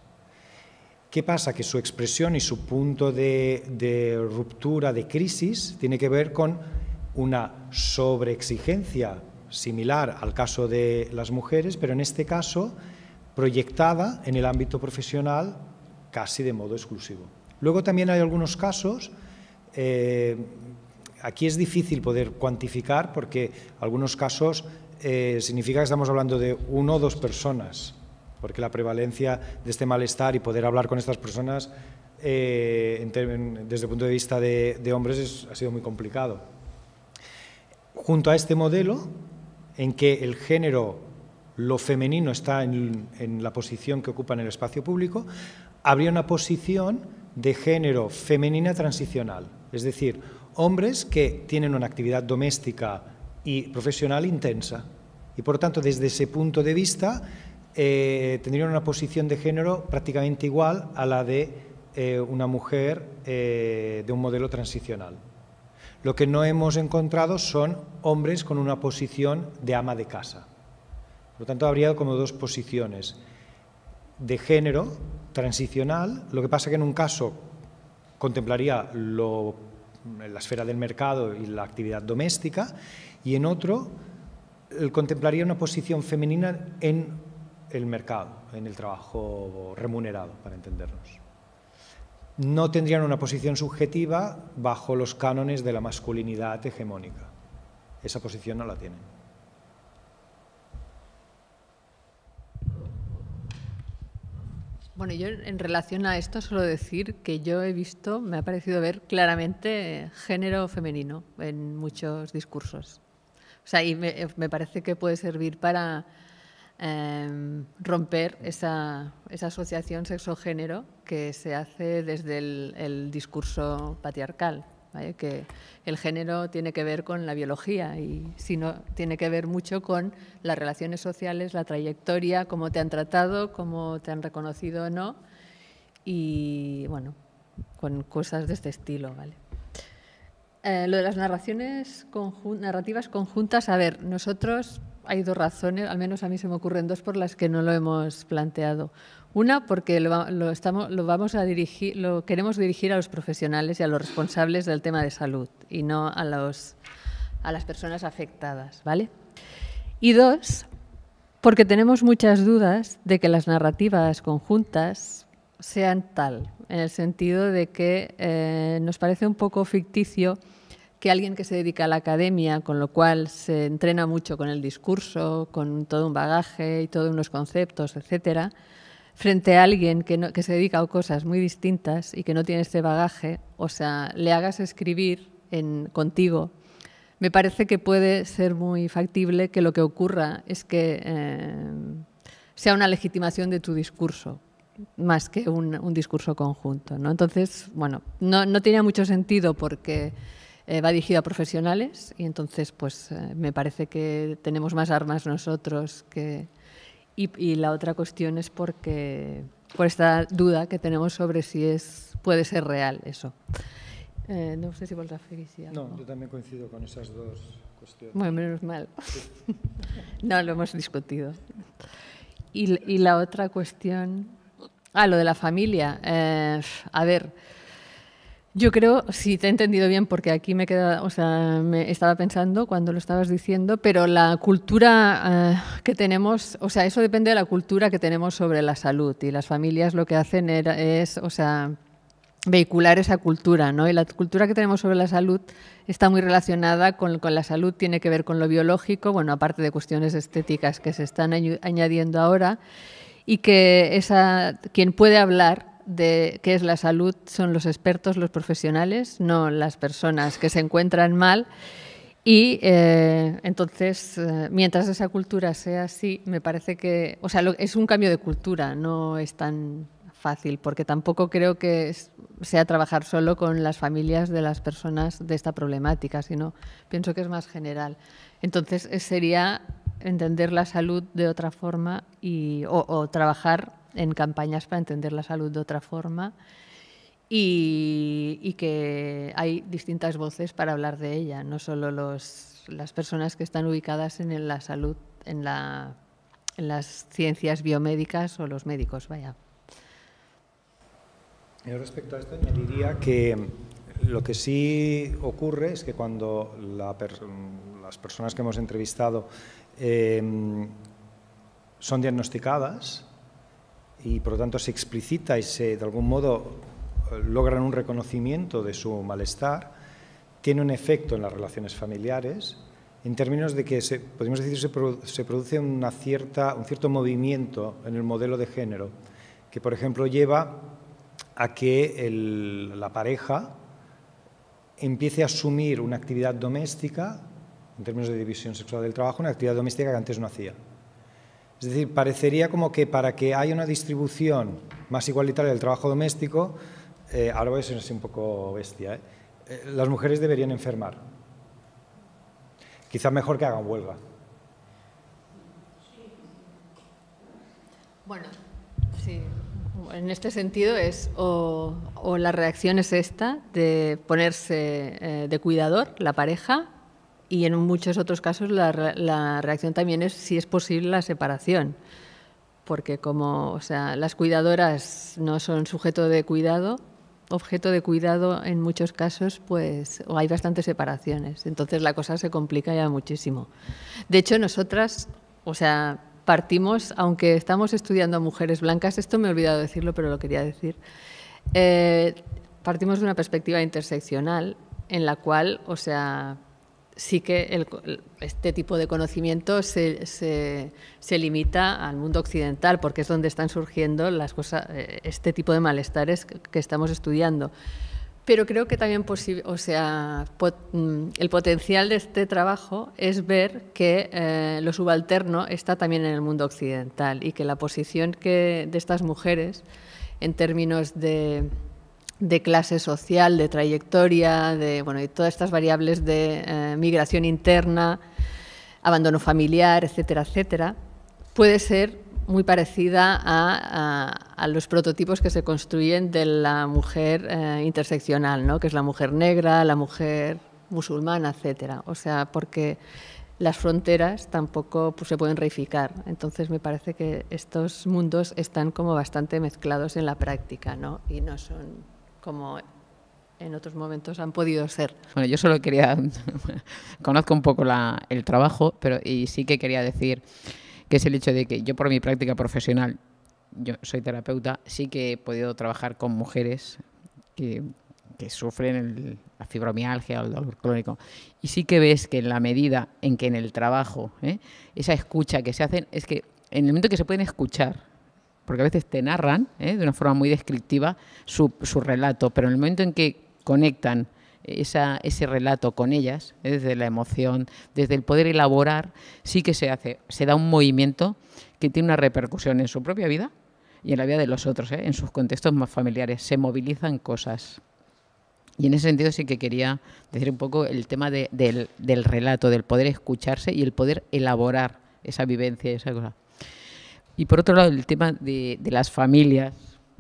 ¿Qué pasa? Que su expresión y su punto de, ruptura, de crisis, tiene que ver con una sobreexigencia similar al caso de las mujeres, pero en este caso proyectada en el ámbito profesional casi de modo exclusivo. Luego también hay algunos casos, eh, aquí es difícil poder cuantificar porque algunos casos eh, significa que estamos hablando de uno o dos personas, porque la prevalencia de este malestar y poder hablar con estas personas eh, desde el punto de vista de, hombres ha sido muy complicado. Junto a este modelo, en que el género, lo femenino está en, en la posición que ocupa en el espacio público, habría una posición de género femenina transicional, es decir, hombres que tienen una actividad doméstica y profesional intensa. Y por tanto, desde ese punto de vista, eh, tendrían una posición de género prácticamente igual a la de eh, una mujer eh, de un modelo transicional. Lo que no hemos encontrado son hombres con una posición de ama de casa. Por lo tanto, habría como dos posiciones de género transicional. Lo que pasa que en un caso contemplaría lo, la esfera del mercado y la actividad doméstica y en otro contemplaría una posición femenina en el mercado, en el trabajo remunerado, para entendernos. No tendrían una posición subjetiva bajo los cánones de la masculinidad hegemónica. Esa posición no la tienen. Bueno, yo en relación a esto suelo decir que yo he visto, me ha parecido ver claramente género femenino en muchos discursos. O sea, y me, parece que puede servir para em, romper esa, asociación sexo-género que se hace desde el, discurso patriarcal. que el género tiene que ver con la biología y si no, tiene que ver mucho con las relaciones sociales, la trayectoria, cómo te han tratado, cómo te han reconocido o no, y bueno, con cosas de este estilo. ¿vale? Eh, lo de las narraciones narrativas conjuntas, a ver, nosotros hay dos razones, al menos a mí se me ocurren dos por las que no lo hemos planteado. Una, porque lo, estamos, lo, vamos a dirigir, lo queremos dirigir a los profesionales y a los responsables del tema de salud y no a, los, a las personas afectadas, ¿vale? Y dos, porque tenemos muchas dudas de que las narrativas conjuntas sean tal, en el sentido de que eh, nos parece un poco ficticio que alguien que se dedica a la academia, con lo cual se entrena mucho con el discurso, con todo un bagaje y todos unos conceptos, etcétera, frente a alguien que, se dedica a cosas muy distintas y que no tiene este bagaje, o sea, le hagas escribir en, contigo, me parece que puede ser muy factible que lo que ocurra es que eh, sea una legitimación de tu discurso, más que un, discurso conjunto. ¿no? Entonces, bueno, no, no tenía mucho sentido porque eh, va dirigido a profesionales y entonces pues eh, me parece que tenemos más armas nosotros que... Y, la otra cuestión es porque, por esta duda que tenemos sobre si es, puede ser real eso. Eh, no sé si a la No, yo también coincido con esas dos cuestiones. Bueno, menos mal. no, lo hemos discutido. Y, y, la otra cuestión... Ah, lo de la familia. a ver... Yo creo, si te he entendido bien, porque aquí me queda, o sea, me estaba pensando cuando lo estabas diciendo, pero la cultura eh, que tenemos, o sea, eso depende de la cultura que tenemos sobre la salud y las familias lo que hacen es, o sea, vehicular esa cultura, ¿no? Y la cultura que tenemos sobre la salud está muy relacionada con, con, la salud, tiene que ver con lo biológico, bueno, aparte de cuestiones estéticas que se están añadiendo ahora, y que esa, quien puede hablar de qué es la salud son los expertos, los profesionales, no las personas que se encuentran mal. Y eh, entonces, eh, mientras esa cultura sea así, me parece que, o sea, es un cambio de cultura, no es tan fácil, porque tampoco creo que sea trabajar solo con las familias de las personas de esta problemática, sino pienso que es más general. Entonces, eh, sería entender la salud de otra forma y, o trabajar en campañas para entender la salud de otra forma y, que hay distintas voces para hablar de ella, no solo los, las personas que están ubicadas en la salud, en, la, las ciencias biomédicas o los médicos, vaya. Yo respecto a esto añadiría que lo que sí ocurre es que cuando las personas que hemos entrevistado eh, son diagnosticadas, y por lo tanto se explicita y se, de algún modo logran un reconocimiento de su malestar, tiene un efecto en las relaciones familiares, en términos de que, se, podemos decir, se, produce una cierta, un cierto movimiento en el modelo de género, que por ejemplo lleva a que la pareja empiece a asumir una actividad doméstica, en términos de división sexual del trabajo, una actividad doméstica que antes no hacía. Es decir, parecería como que para que haya una distribución más igualitaria del trabajo doméstico, eh, ahora voy a un poco bestia, ¿eh? Eh, las mujeres deberían enfermar. Quizás mejor que hagan huelga. Bueno, sí. En este sentido es o la reacción es esta de ponerse eh, de cuidador, la pareja, y en muchos otros casos la, reacción también es, si es posible, la separación. Porque como sea, las cuidadoras no son sujeto de cuidado, objeto de cuidado en muchos casos, pues hay bastantes separaciones. Entonces la cosa se complica ya muchísimo. De hecho, nosotras, o sea, partimos, aunque estamos estudiando a mujeres blancas, esto me he olvidado decirlo, pero lo quería decir, eh, partimos de una perspectiva interseccional en la cual, o sea, sí que este tipo de conocimiento se, limita al mundo occidental, porque es donde están surgiendo las cosas, eh, este tipo de malestares que estamos estudiando. Pero creo que también o sea, mm, el potencial de este trabajo es ver que eh, lo subalterno está también en el mundo occidental y que la posición que, de estas mujeres en términos de de clase social, de trayectoria, de bueno, y todas estas variables de eh, migración interna, abandono familiar, etcétera, etcétera, puede ser muy parecida a, los prototipos que se construyen de la mujer eh, interseccional, ¿no? que es la mujer negra, la mujer musulmana, etcétera. O sea, porque las fronteras tampoco pues, se pueden reificar. Entonces me parece que estos mundos están como bastante mezclados en la práctica, ¿no? Y no son como en otros momentos han podido ser. Bueno, yo solo quería, conozco un poco el trabajo, pero y sí que quería decir que es el hecho de que yo por mi práctica profesional, yo soy terapeuta, sí que he podido trabajar con mujeres que, sufren la fibromialgia o el dolor crónico. Y sí que ves que en la medida en que en el trabajo, ¿eh? esa escucha que se hacen, es que en el momento que se pueden escuchar, porque a veces te narran ¿eh? de una forma muy descriptiva su, relato, pero en el momento en que conectan esa, ese relato con ellas, ¿eh? desde la emoción, desde el poder elaborar, sí que se hace, se da un movimiento que tiene una repercusión en su propia vida y en la vida de los otros, ¿eh? en sus contextos más familiares, se movilizan cosas. Y en ese sentido sí que quería decir un poco el tema del, del, relato, del poder escucharse y el poder elaborar esa vivencia, esa cosa. Y por otro lado, el tema de, las familias,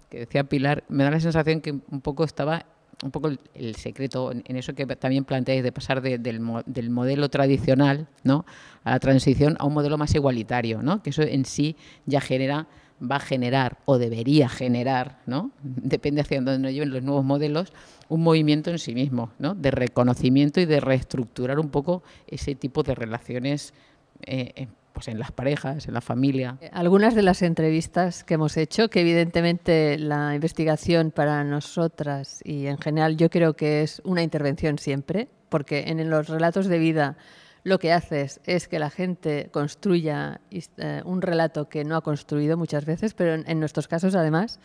que decía Pilar, me da la sensación que un poco estaba un poco el, secreto en, eso que también planteáis de pasar del, modelo tradicional ¿no? a la transición a un modelo más igualitario, ¿no? que eso en sí ya genera, va a generar o debería generar, ¿no? depende hacia dónde nos lleven los nuevos modelos, un movimiento en sí mismo ¿no? de reconocimiento y de reestructurar un poco ese tipo de relaciones eh, eh, pues, en las parejas, en la familia. Algunas de las entrevistas que hemos hecho, que evidentemente la investigación para nosotras y en general yo creo que es una intervención siempre, porque en los relatos de vida lo que haces es que la gente construya eh, un relato que no ha construido muchas veces, pero en nuestros casos además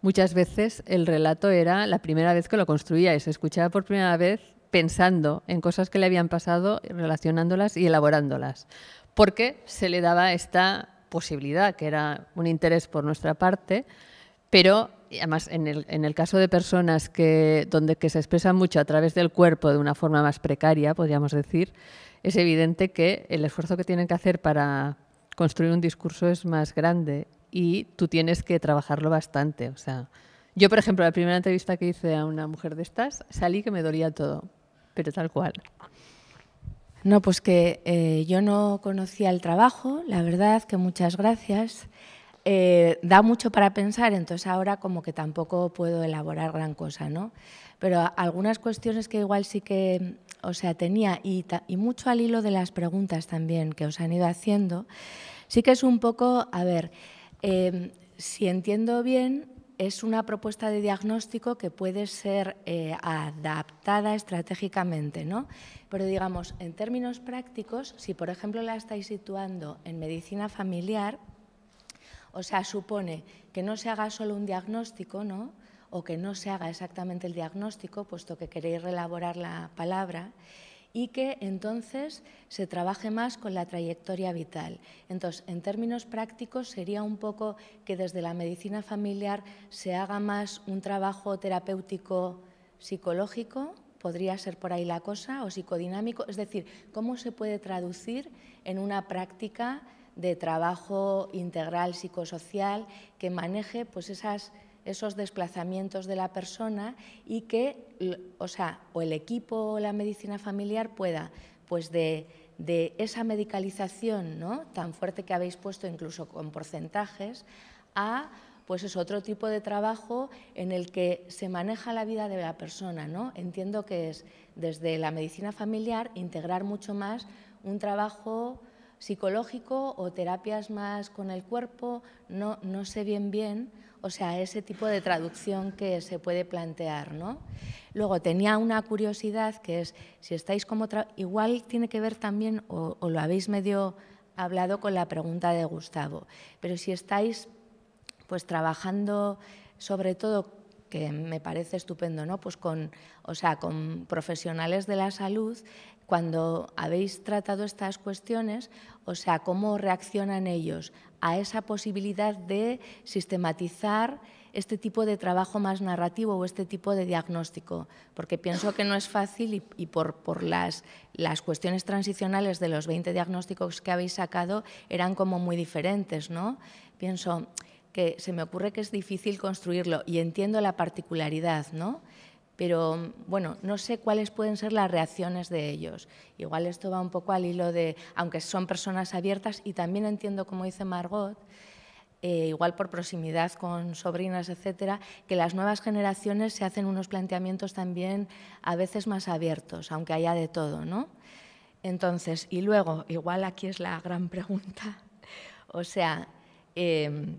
muchas veces el relato era la primera vez que lo construía y se escuchaba por primera vez pensando en cosas que le habían pasado, relacionándolas y elaborándolas porque se le daba esta posibilidad, que era un interés por nuestra parte, pero además en el, caso de personas que, donde, que se expresan mucho a través del cuerpo de una forma más precaria, podríamos decir, es evidente que el esfuerzo que tienen que hacer para construir un discurso es más grande y tú tienes que trabajarlo bastante. O sea, yo, por ejemplo, la primera entrevista que hice a una mujer de estas, salí que me dolía todo, pero tal cual. No, pues que eh, yo no conocía el trabajo, la verdad que muchas gracias. Eh, da mucho para pensar, entonces ahora como que tampoco puedo elaborar gran cosa, ¿no? Pero algunas cuestiones que igual sí que, o sea, tenía, y, y mucho al hilo de las preguntas también que os han ido haciendo, sí que es un poco, a ver, eh, si entiendo bien, es una propuesta de diagnóstico que puede ser eh, adaptada estratégicamente, ¿no? Pero digamos, en términos prácticos, si por ejemplo la estáis situando en medicina familiar, o sea, supone que no se haga solo un diagnóstico, ¿no? O que no se haga exactamente el diagnóstico, puesto que queréis relaborar la palabra, y que entonces se trabaje más con la trayectoria vital. Entonces, en términos prácticos, sería un poco que desde la medicina familiar se haga más un trabajo terapéutico psicológico, podría ser por ahí la cosa, o psicodinámico, es decir, cómo se puede traducir en una práctica de trabajo integral psicosocial que maneje pues esas esos desplazamientos de la persona y que, o sea, o el equipo o la medicina familiar pueda, pues de, esa medicalización ¿no? tan fuerte que habéis puesto, incluso con porcentajes, a pues es otro tipo de trabajo en el que se maneja la vida de la persona. ¿no? Entiendo que es desde la medicina familiar integrar mucho más un trabajo psicológico o terapias más con el cuerpo, no, no sé bien bien o sea, ese tipo de traducción que se puede plantear, ¿no? Luego tenía una curiosidad que es, si estáis como, igual tiene que ver también, o, lo habéis medio hablado con la pregunta de Gustavo, pero si estáis pues trabajando sobre todo que me parece estupendo, ¿no? Pues con, o sea, con profesionales de la salud cuando habéis tratado estas cuestiones, o sea, cómo reaccionan ellos a esa posibilidad de sistematizar este tipo de trabajo más narrativo o este tipo de diagnóstico, porque pienso que no es fácil y, por, las, las, cuestiones transicionales de los 20 diagnósticos que habéis sacado eran como muy diferentes, ¿no? Pienso que se me ocurre que es difícil construirlo y entiendo la particularidad, ¿no? pero mm, bueno, no sé cuáles pueden ser las reacciones de ellos. Igual esto va un poco al hilo de, aunque son personas abiertas, y también entiendo, como dice Margot, eh, igual por proximidad con sobrinas, etcétera, que las nuevas generaciones se hacen unos planteamientos también a veces más abiertos, aunque haya de todo, ¿no? Entonces, y luego, igual aquí es la gran pregunta, o sea, em,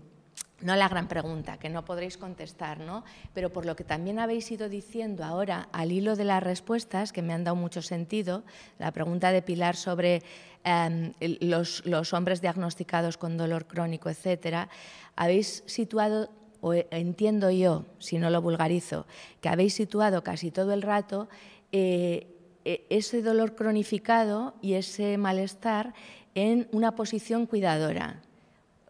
no la gran pregunta, que no podréis contestar, ¿no? Pero por lo que también habéis ido diciendo ahora, al hilo de las respuestas, que me han dado mucho sentido, la pregunta de Pilar sobre em, los, hombres diagnosticados con dolor crónico, etcétera, habéis situado, o e, entiendo yo, si no lo vulgarizo, que habéis situado casi todo el rato eh, e, ese dolor cronificado y ese malestar en una posición cuidadora,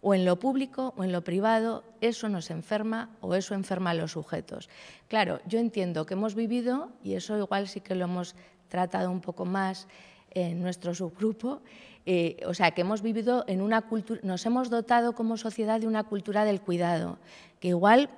o en lo público o en lo privado, eso nos enferma o eso enferma a los sujetos. Claro, yo entiendo que hemos vivido, y eso igual sí que lo hemos tratado un poco más en nuestro subgrupo, eh, o sea, que hemos vivido en una cultura, nos hemos dotado como sociedad de una cultura del cuidado, que igual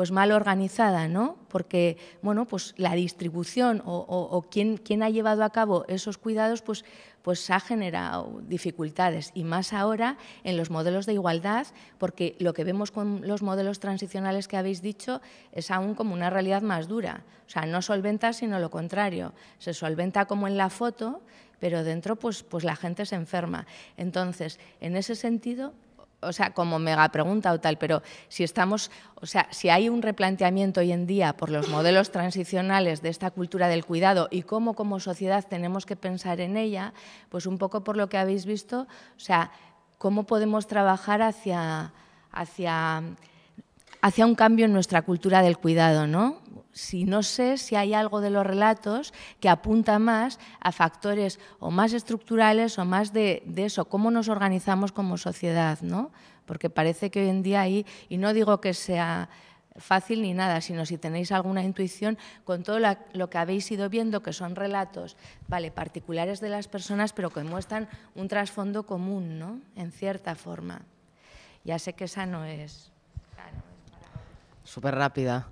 pues mal organizada, ¿no? Porque, bueno, pues la distribución o, quien quién, ha llevado a cabo esos cuidados, pues, pues ha generado dificultades. Y más ahora en los modelos de igualdad, porque lo que vemos con los modelos transicionales que habéis dicho es aún como una realidad más dura. O sea, no solventa, sino lo contrario. Se solventa como en la foto, pero dentro, pues, pues la gente se enferma. Entonces, en ese sentido, o sea, como mega pregunta o tal, pero si estamos, o sea, si hay un replanteamiento hoy en día por los modelos transicionales de esta cultura del cuidado y cómo como sociedad tenemos que pensar en ella, pues un poco por lo que habéis visto, o sea, cómo podemos trabajar hacia, hacia hacia un cambio en nuestra cultura del cuidado, ¿no? Si no sé si hay algo de los relatos que apunta más a factores o más estructurales o más de, eso, cómo nos organizamos como sociedad, ¿no? Porque parece que hoy en día hay, y no digo que sea fácil ni nada, sino si tenéis alguna intuición con todo lo que habéis ido viendo, que son relatos, vale, particulares de las personas, pero que muestran un trasfondo común, ¿no? En cierta forma. Ya sé que esa no es súper rápida.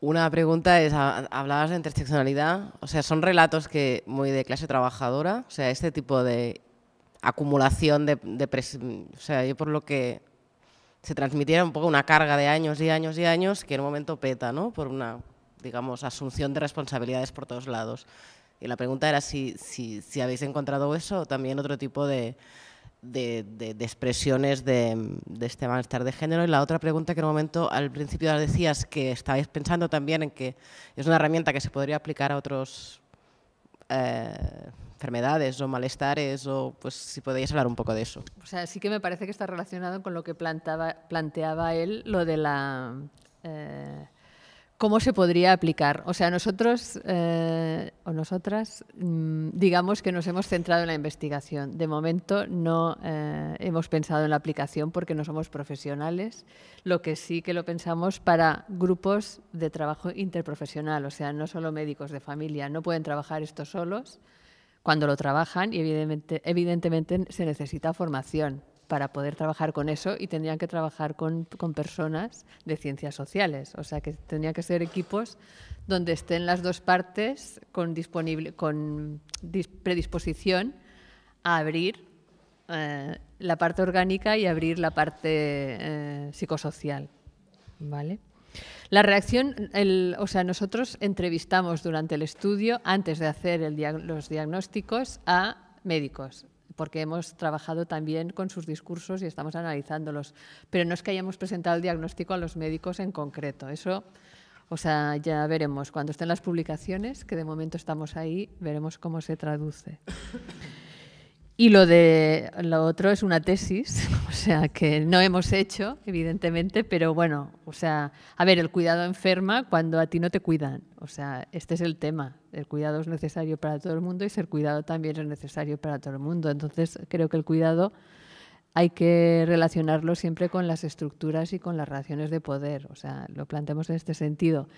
Una pregunta es, hablabas de interseccionalidad, o sea, son relatos que muy de clase trabajadora, o sea, este tipo de acumulación de, o sea, yo por lo que se transmitiera un poco una carga de años y años y años que en un momento peta, ¿no? Por una, digamos, asunción de responsabilidades por todos lados. Y la pregunta era si, si, si habéis encontrado eso o también otro tipo de, de, expresiones de, este malestar de género. Y la otra pregunta que en un momento al principio decías que estabais pensando también en que es una herramienta que se podría aplicar a otros eh, enfermedades o malestares o pues si podéis hablar un poco de eso. O sea, sí que me parece que está relacionado con lo que planteaba él, lo de la... Eh, cómo se podría aplicar. O sea, nosotros eh, o nosotras, mm, digamos que nos hemos centrado en la investigación. De momento no eh, hemos pensado en la aplicación porque no somos profesionales, lo que sí que lo pensamos para grupos de trabajo interprofesional, o sea, no solo médicos de familia, no pueden trabajar esto solos. Cuando lo trabajan, y evidentemente, evidentemente se necesita formación para poder trabajar con eso y tendrían que trabajar con, personas de ciencias sociales. O sea que tendrían que ser equipos donde estén las dos partes con, con predisposición a abrir eh, la parte orgánica y abrir la parte eh, psicosocial. ¿Vale? La reacción, o sea, nosotros entrevistamos durante el estudio, antes de hacer el los diagnósticos, a médicos, porque hemos trabajado también con sus discursos y estamos analizándolos. Pero no es que hayamos presentado el diagnóstico a los médicos en concreto. Eso, o sea, ya veremos. Cuando estén las publicaciones, que de momento estamos ahí, veremos cómo se traduce. Y lo de lo otro es una tesis, o sea, que no hemos hecho, evidentemente, pero bueno, o sea, a ver, el cuidado enferma cuando a ti no te cuidan. O sea, este es el tema. El cuidado es necesario para todo el mundo y ser cuidado también es necesario para todo el mundo. Entonces, creo que el cuidado hay que relacionarlo siempre con las estructuras y con las relaciones de poder. O sea, lo planteamos en este sentido.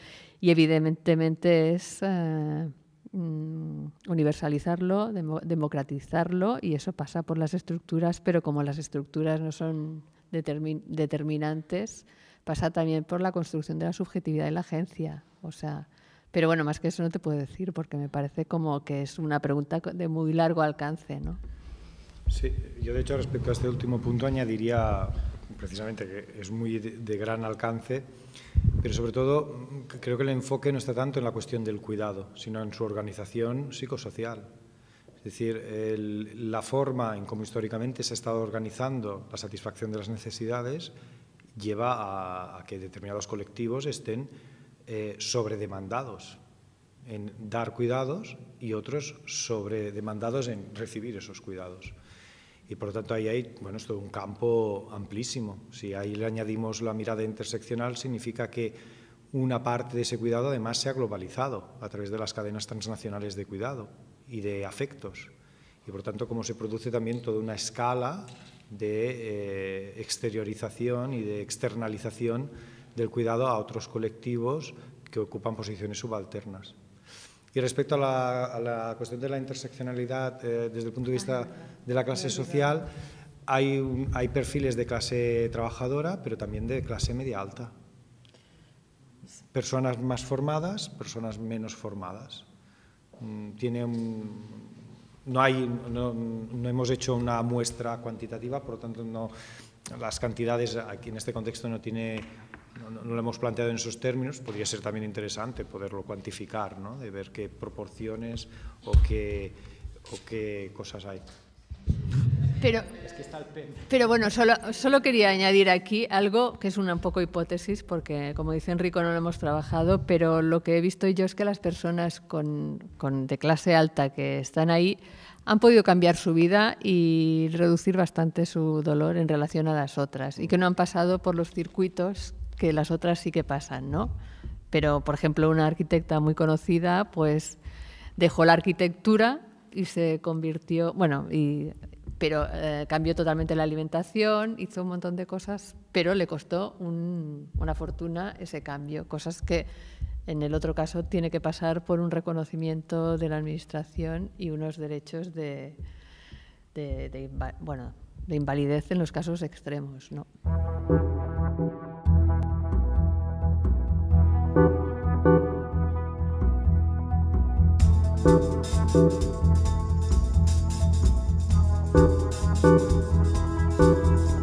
Y evidentemente es. Eh, Mm, universalizarlo, democratizarlo y eso pasa por las estructuras, pero como las estructuras no son determinantes, pasa también por la construcción de la subjetividad de la agencia. O sea, pero bueno, más que eso no te puedo decir porque me parece como que es una pregunta de muy largo alcance, ¿no? Sí, yo de hecho respecto a este último punto añadiría precisamente que es muy de, gran alcance, pero sobre todo creo que el enfoque no está tanto en la cuestión del cuidado, sino en su organización psicosocial. Es decir, la forma en cómo históricamente se ha estado organizando la satisfacción de las necesidades lleva a, que determinados colectivos estén eh, sobredemandados en dar cuidados y otros sobredemandados en recibir esos cuidados. Y por lo tanto ahí hay bueno, es todo un campo amplísimo. Si ahí le añadimos la mirada interseccional, significa que una parte de ese cuidado además se ha globalizado a través de las cadenas transnacionales de cuidado y de afectos. Y por lo tanto, como se produce también toda una escala de eh, exteriorización y de externalización del cuidado a otros colectivos que ocupan posiciones subalternas. Y respecto a la, cuestión de la interseccionalidad eh, desde el punto de vista de la clase social, hay, hay perfiles de clase trabajadora, pero también de clase media alta. Personas más formadas, personas menos formadas. Mm, tiene no, hay, no, no, hemos hecho una muestra cuantitativa, por lo tanto no, las cantidades aquí en este contexto no tiene no, lo hemos planteado en esos términos, podría ser también interesante poderlo cuantificar, de ver qué proporciones o qué, qué cosas hay. Pero, pero bueno, solo, solo, quería añadir aquí algo que es una un poco hipótesis, porque como dice Enrico no lo hemos trabajado, pero lo que he visto yo es que las personas con, con de clase alta que están ahí han podido cambiar su vida y reducir bastante su dolor en relación a las otras y que no han pasado por los circuitos que las otras sí que pasan, ¿no? Pero, por ejemplo, una arquitecta muy conocida, pues dejó la arquitectura y se convirtió, bueno, pero eh, cambió totalmente la alimentación, hizo un montón de cosas, pero le costó una fortuna ese cambio, cosas que en el otro caso tiene que pasar por un reconocimiento de la administración y unos derechos de, bueno, de invalidez en los casos extremos, ¿no? Música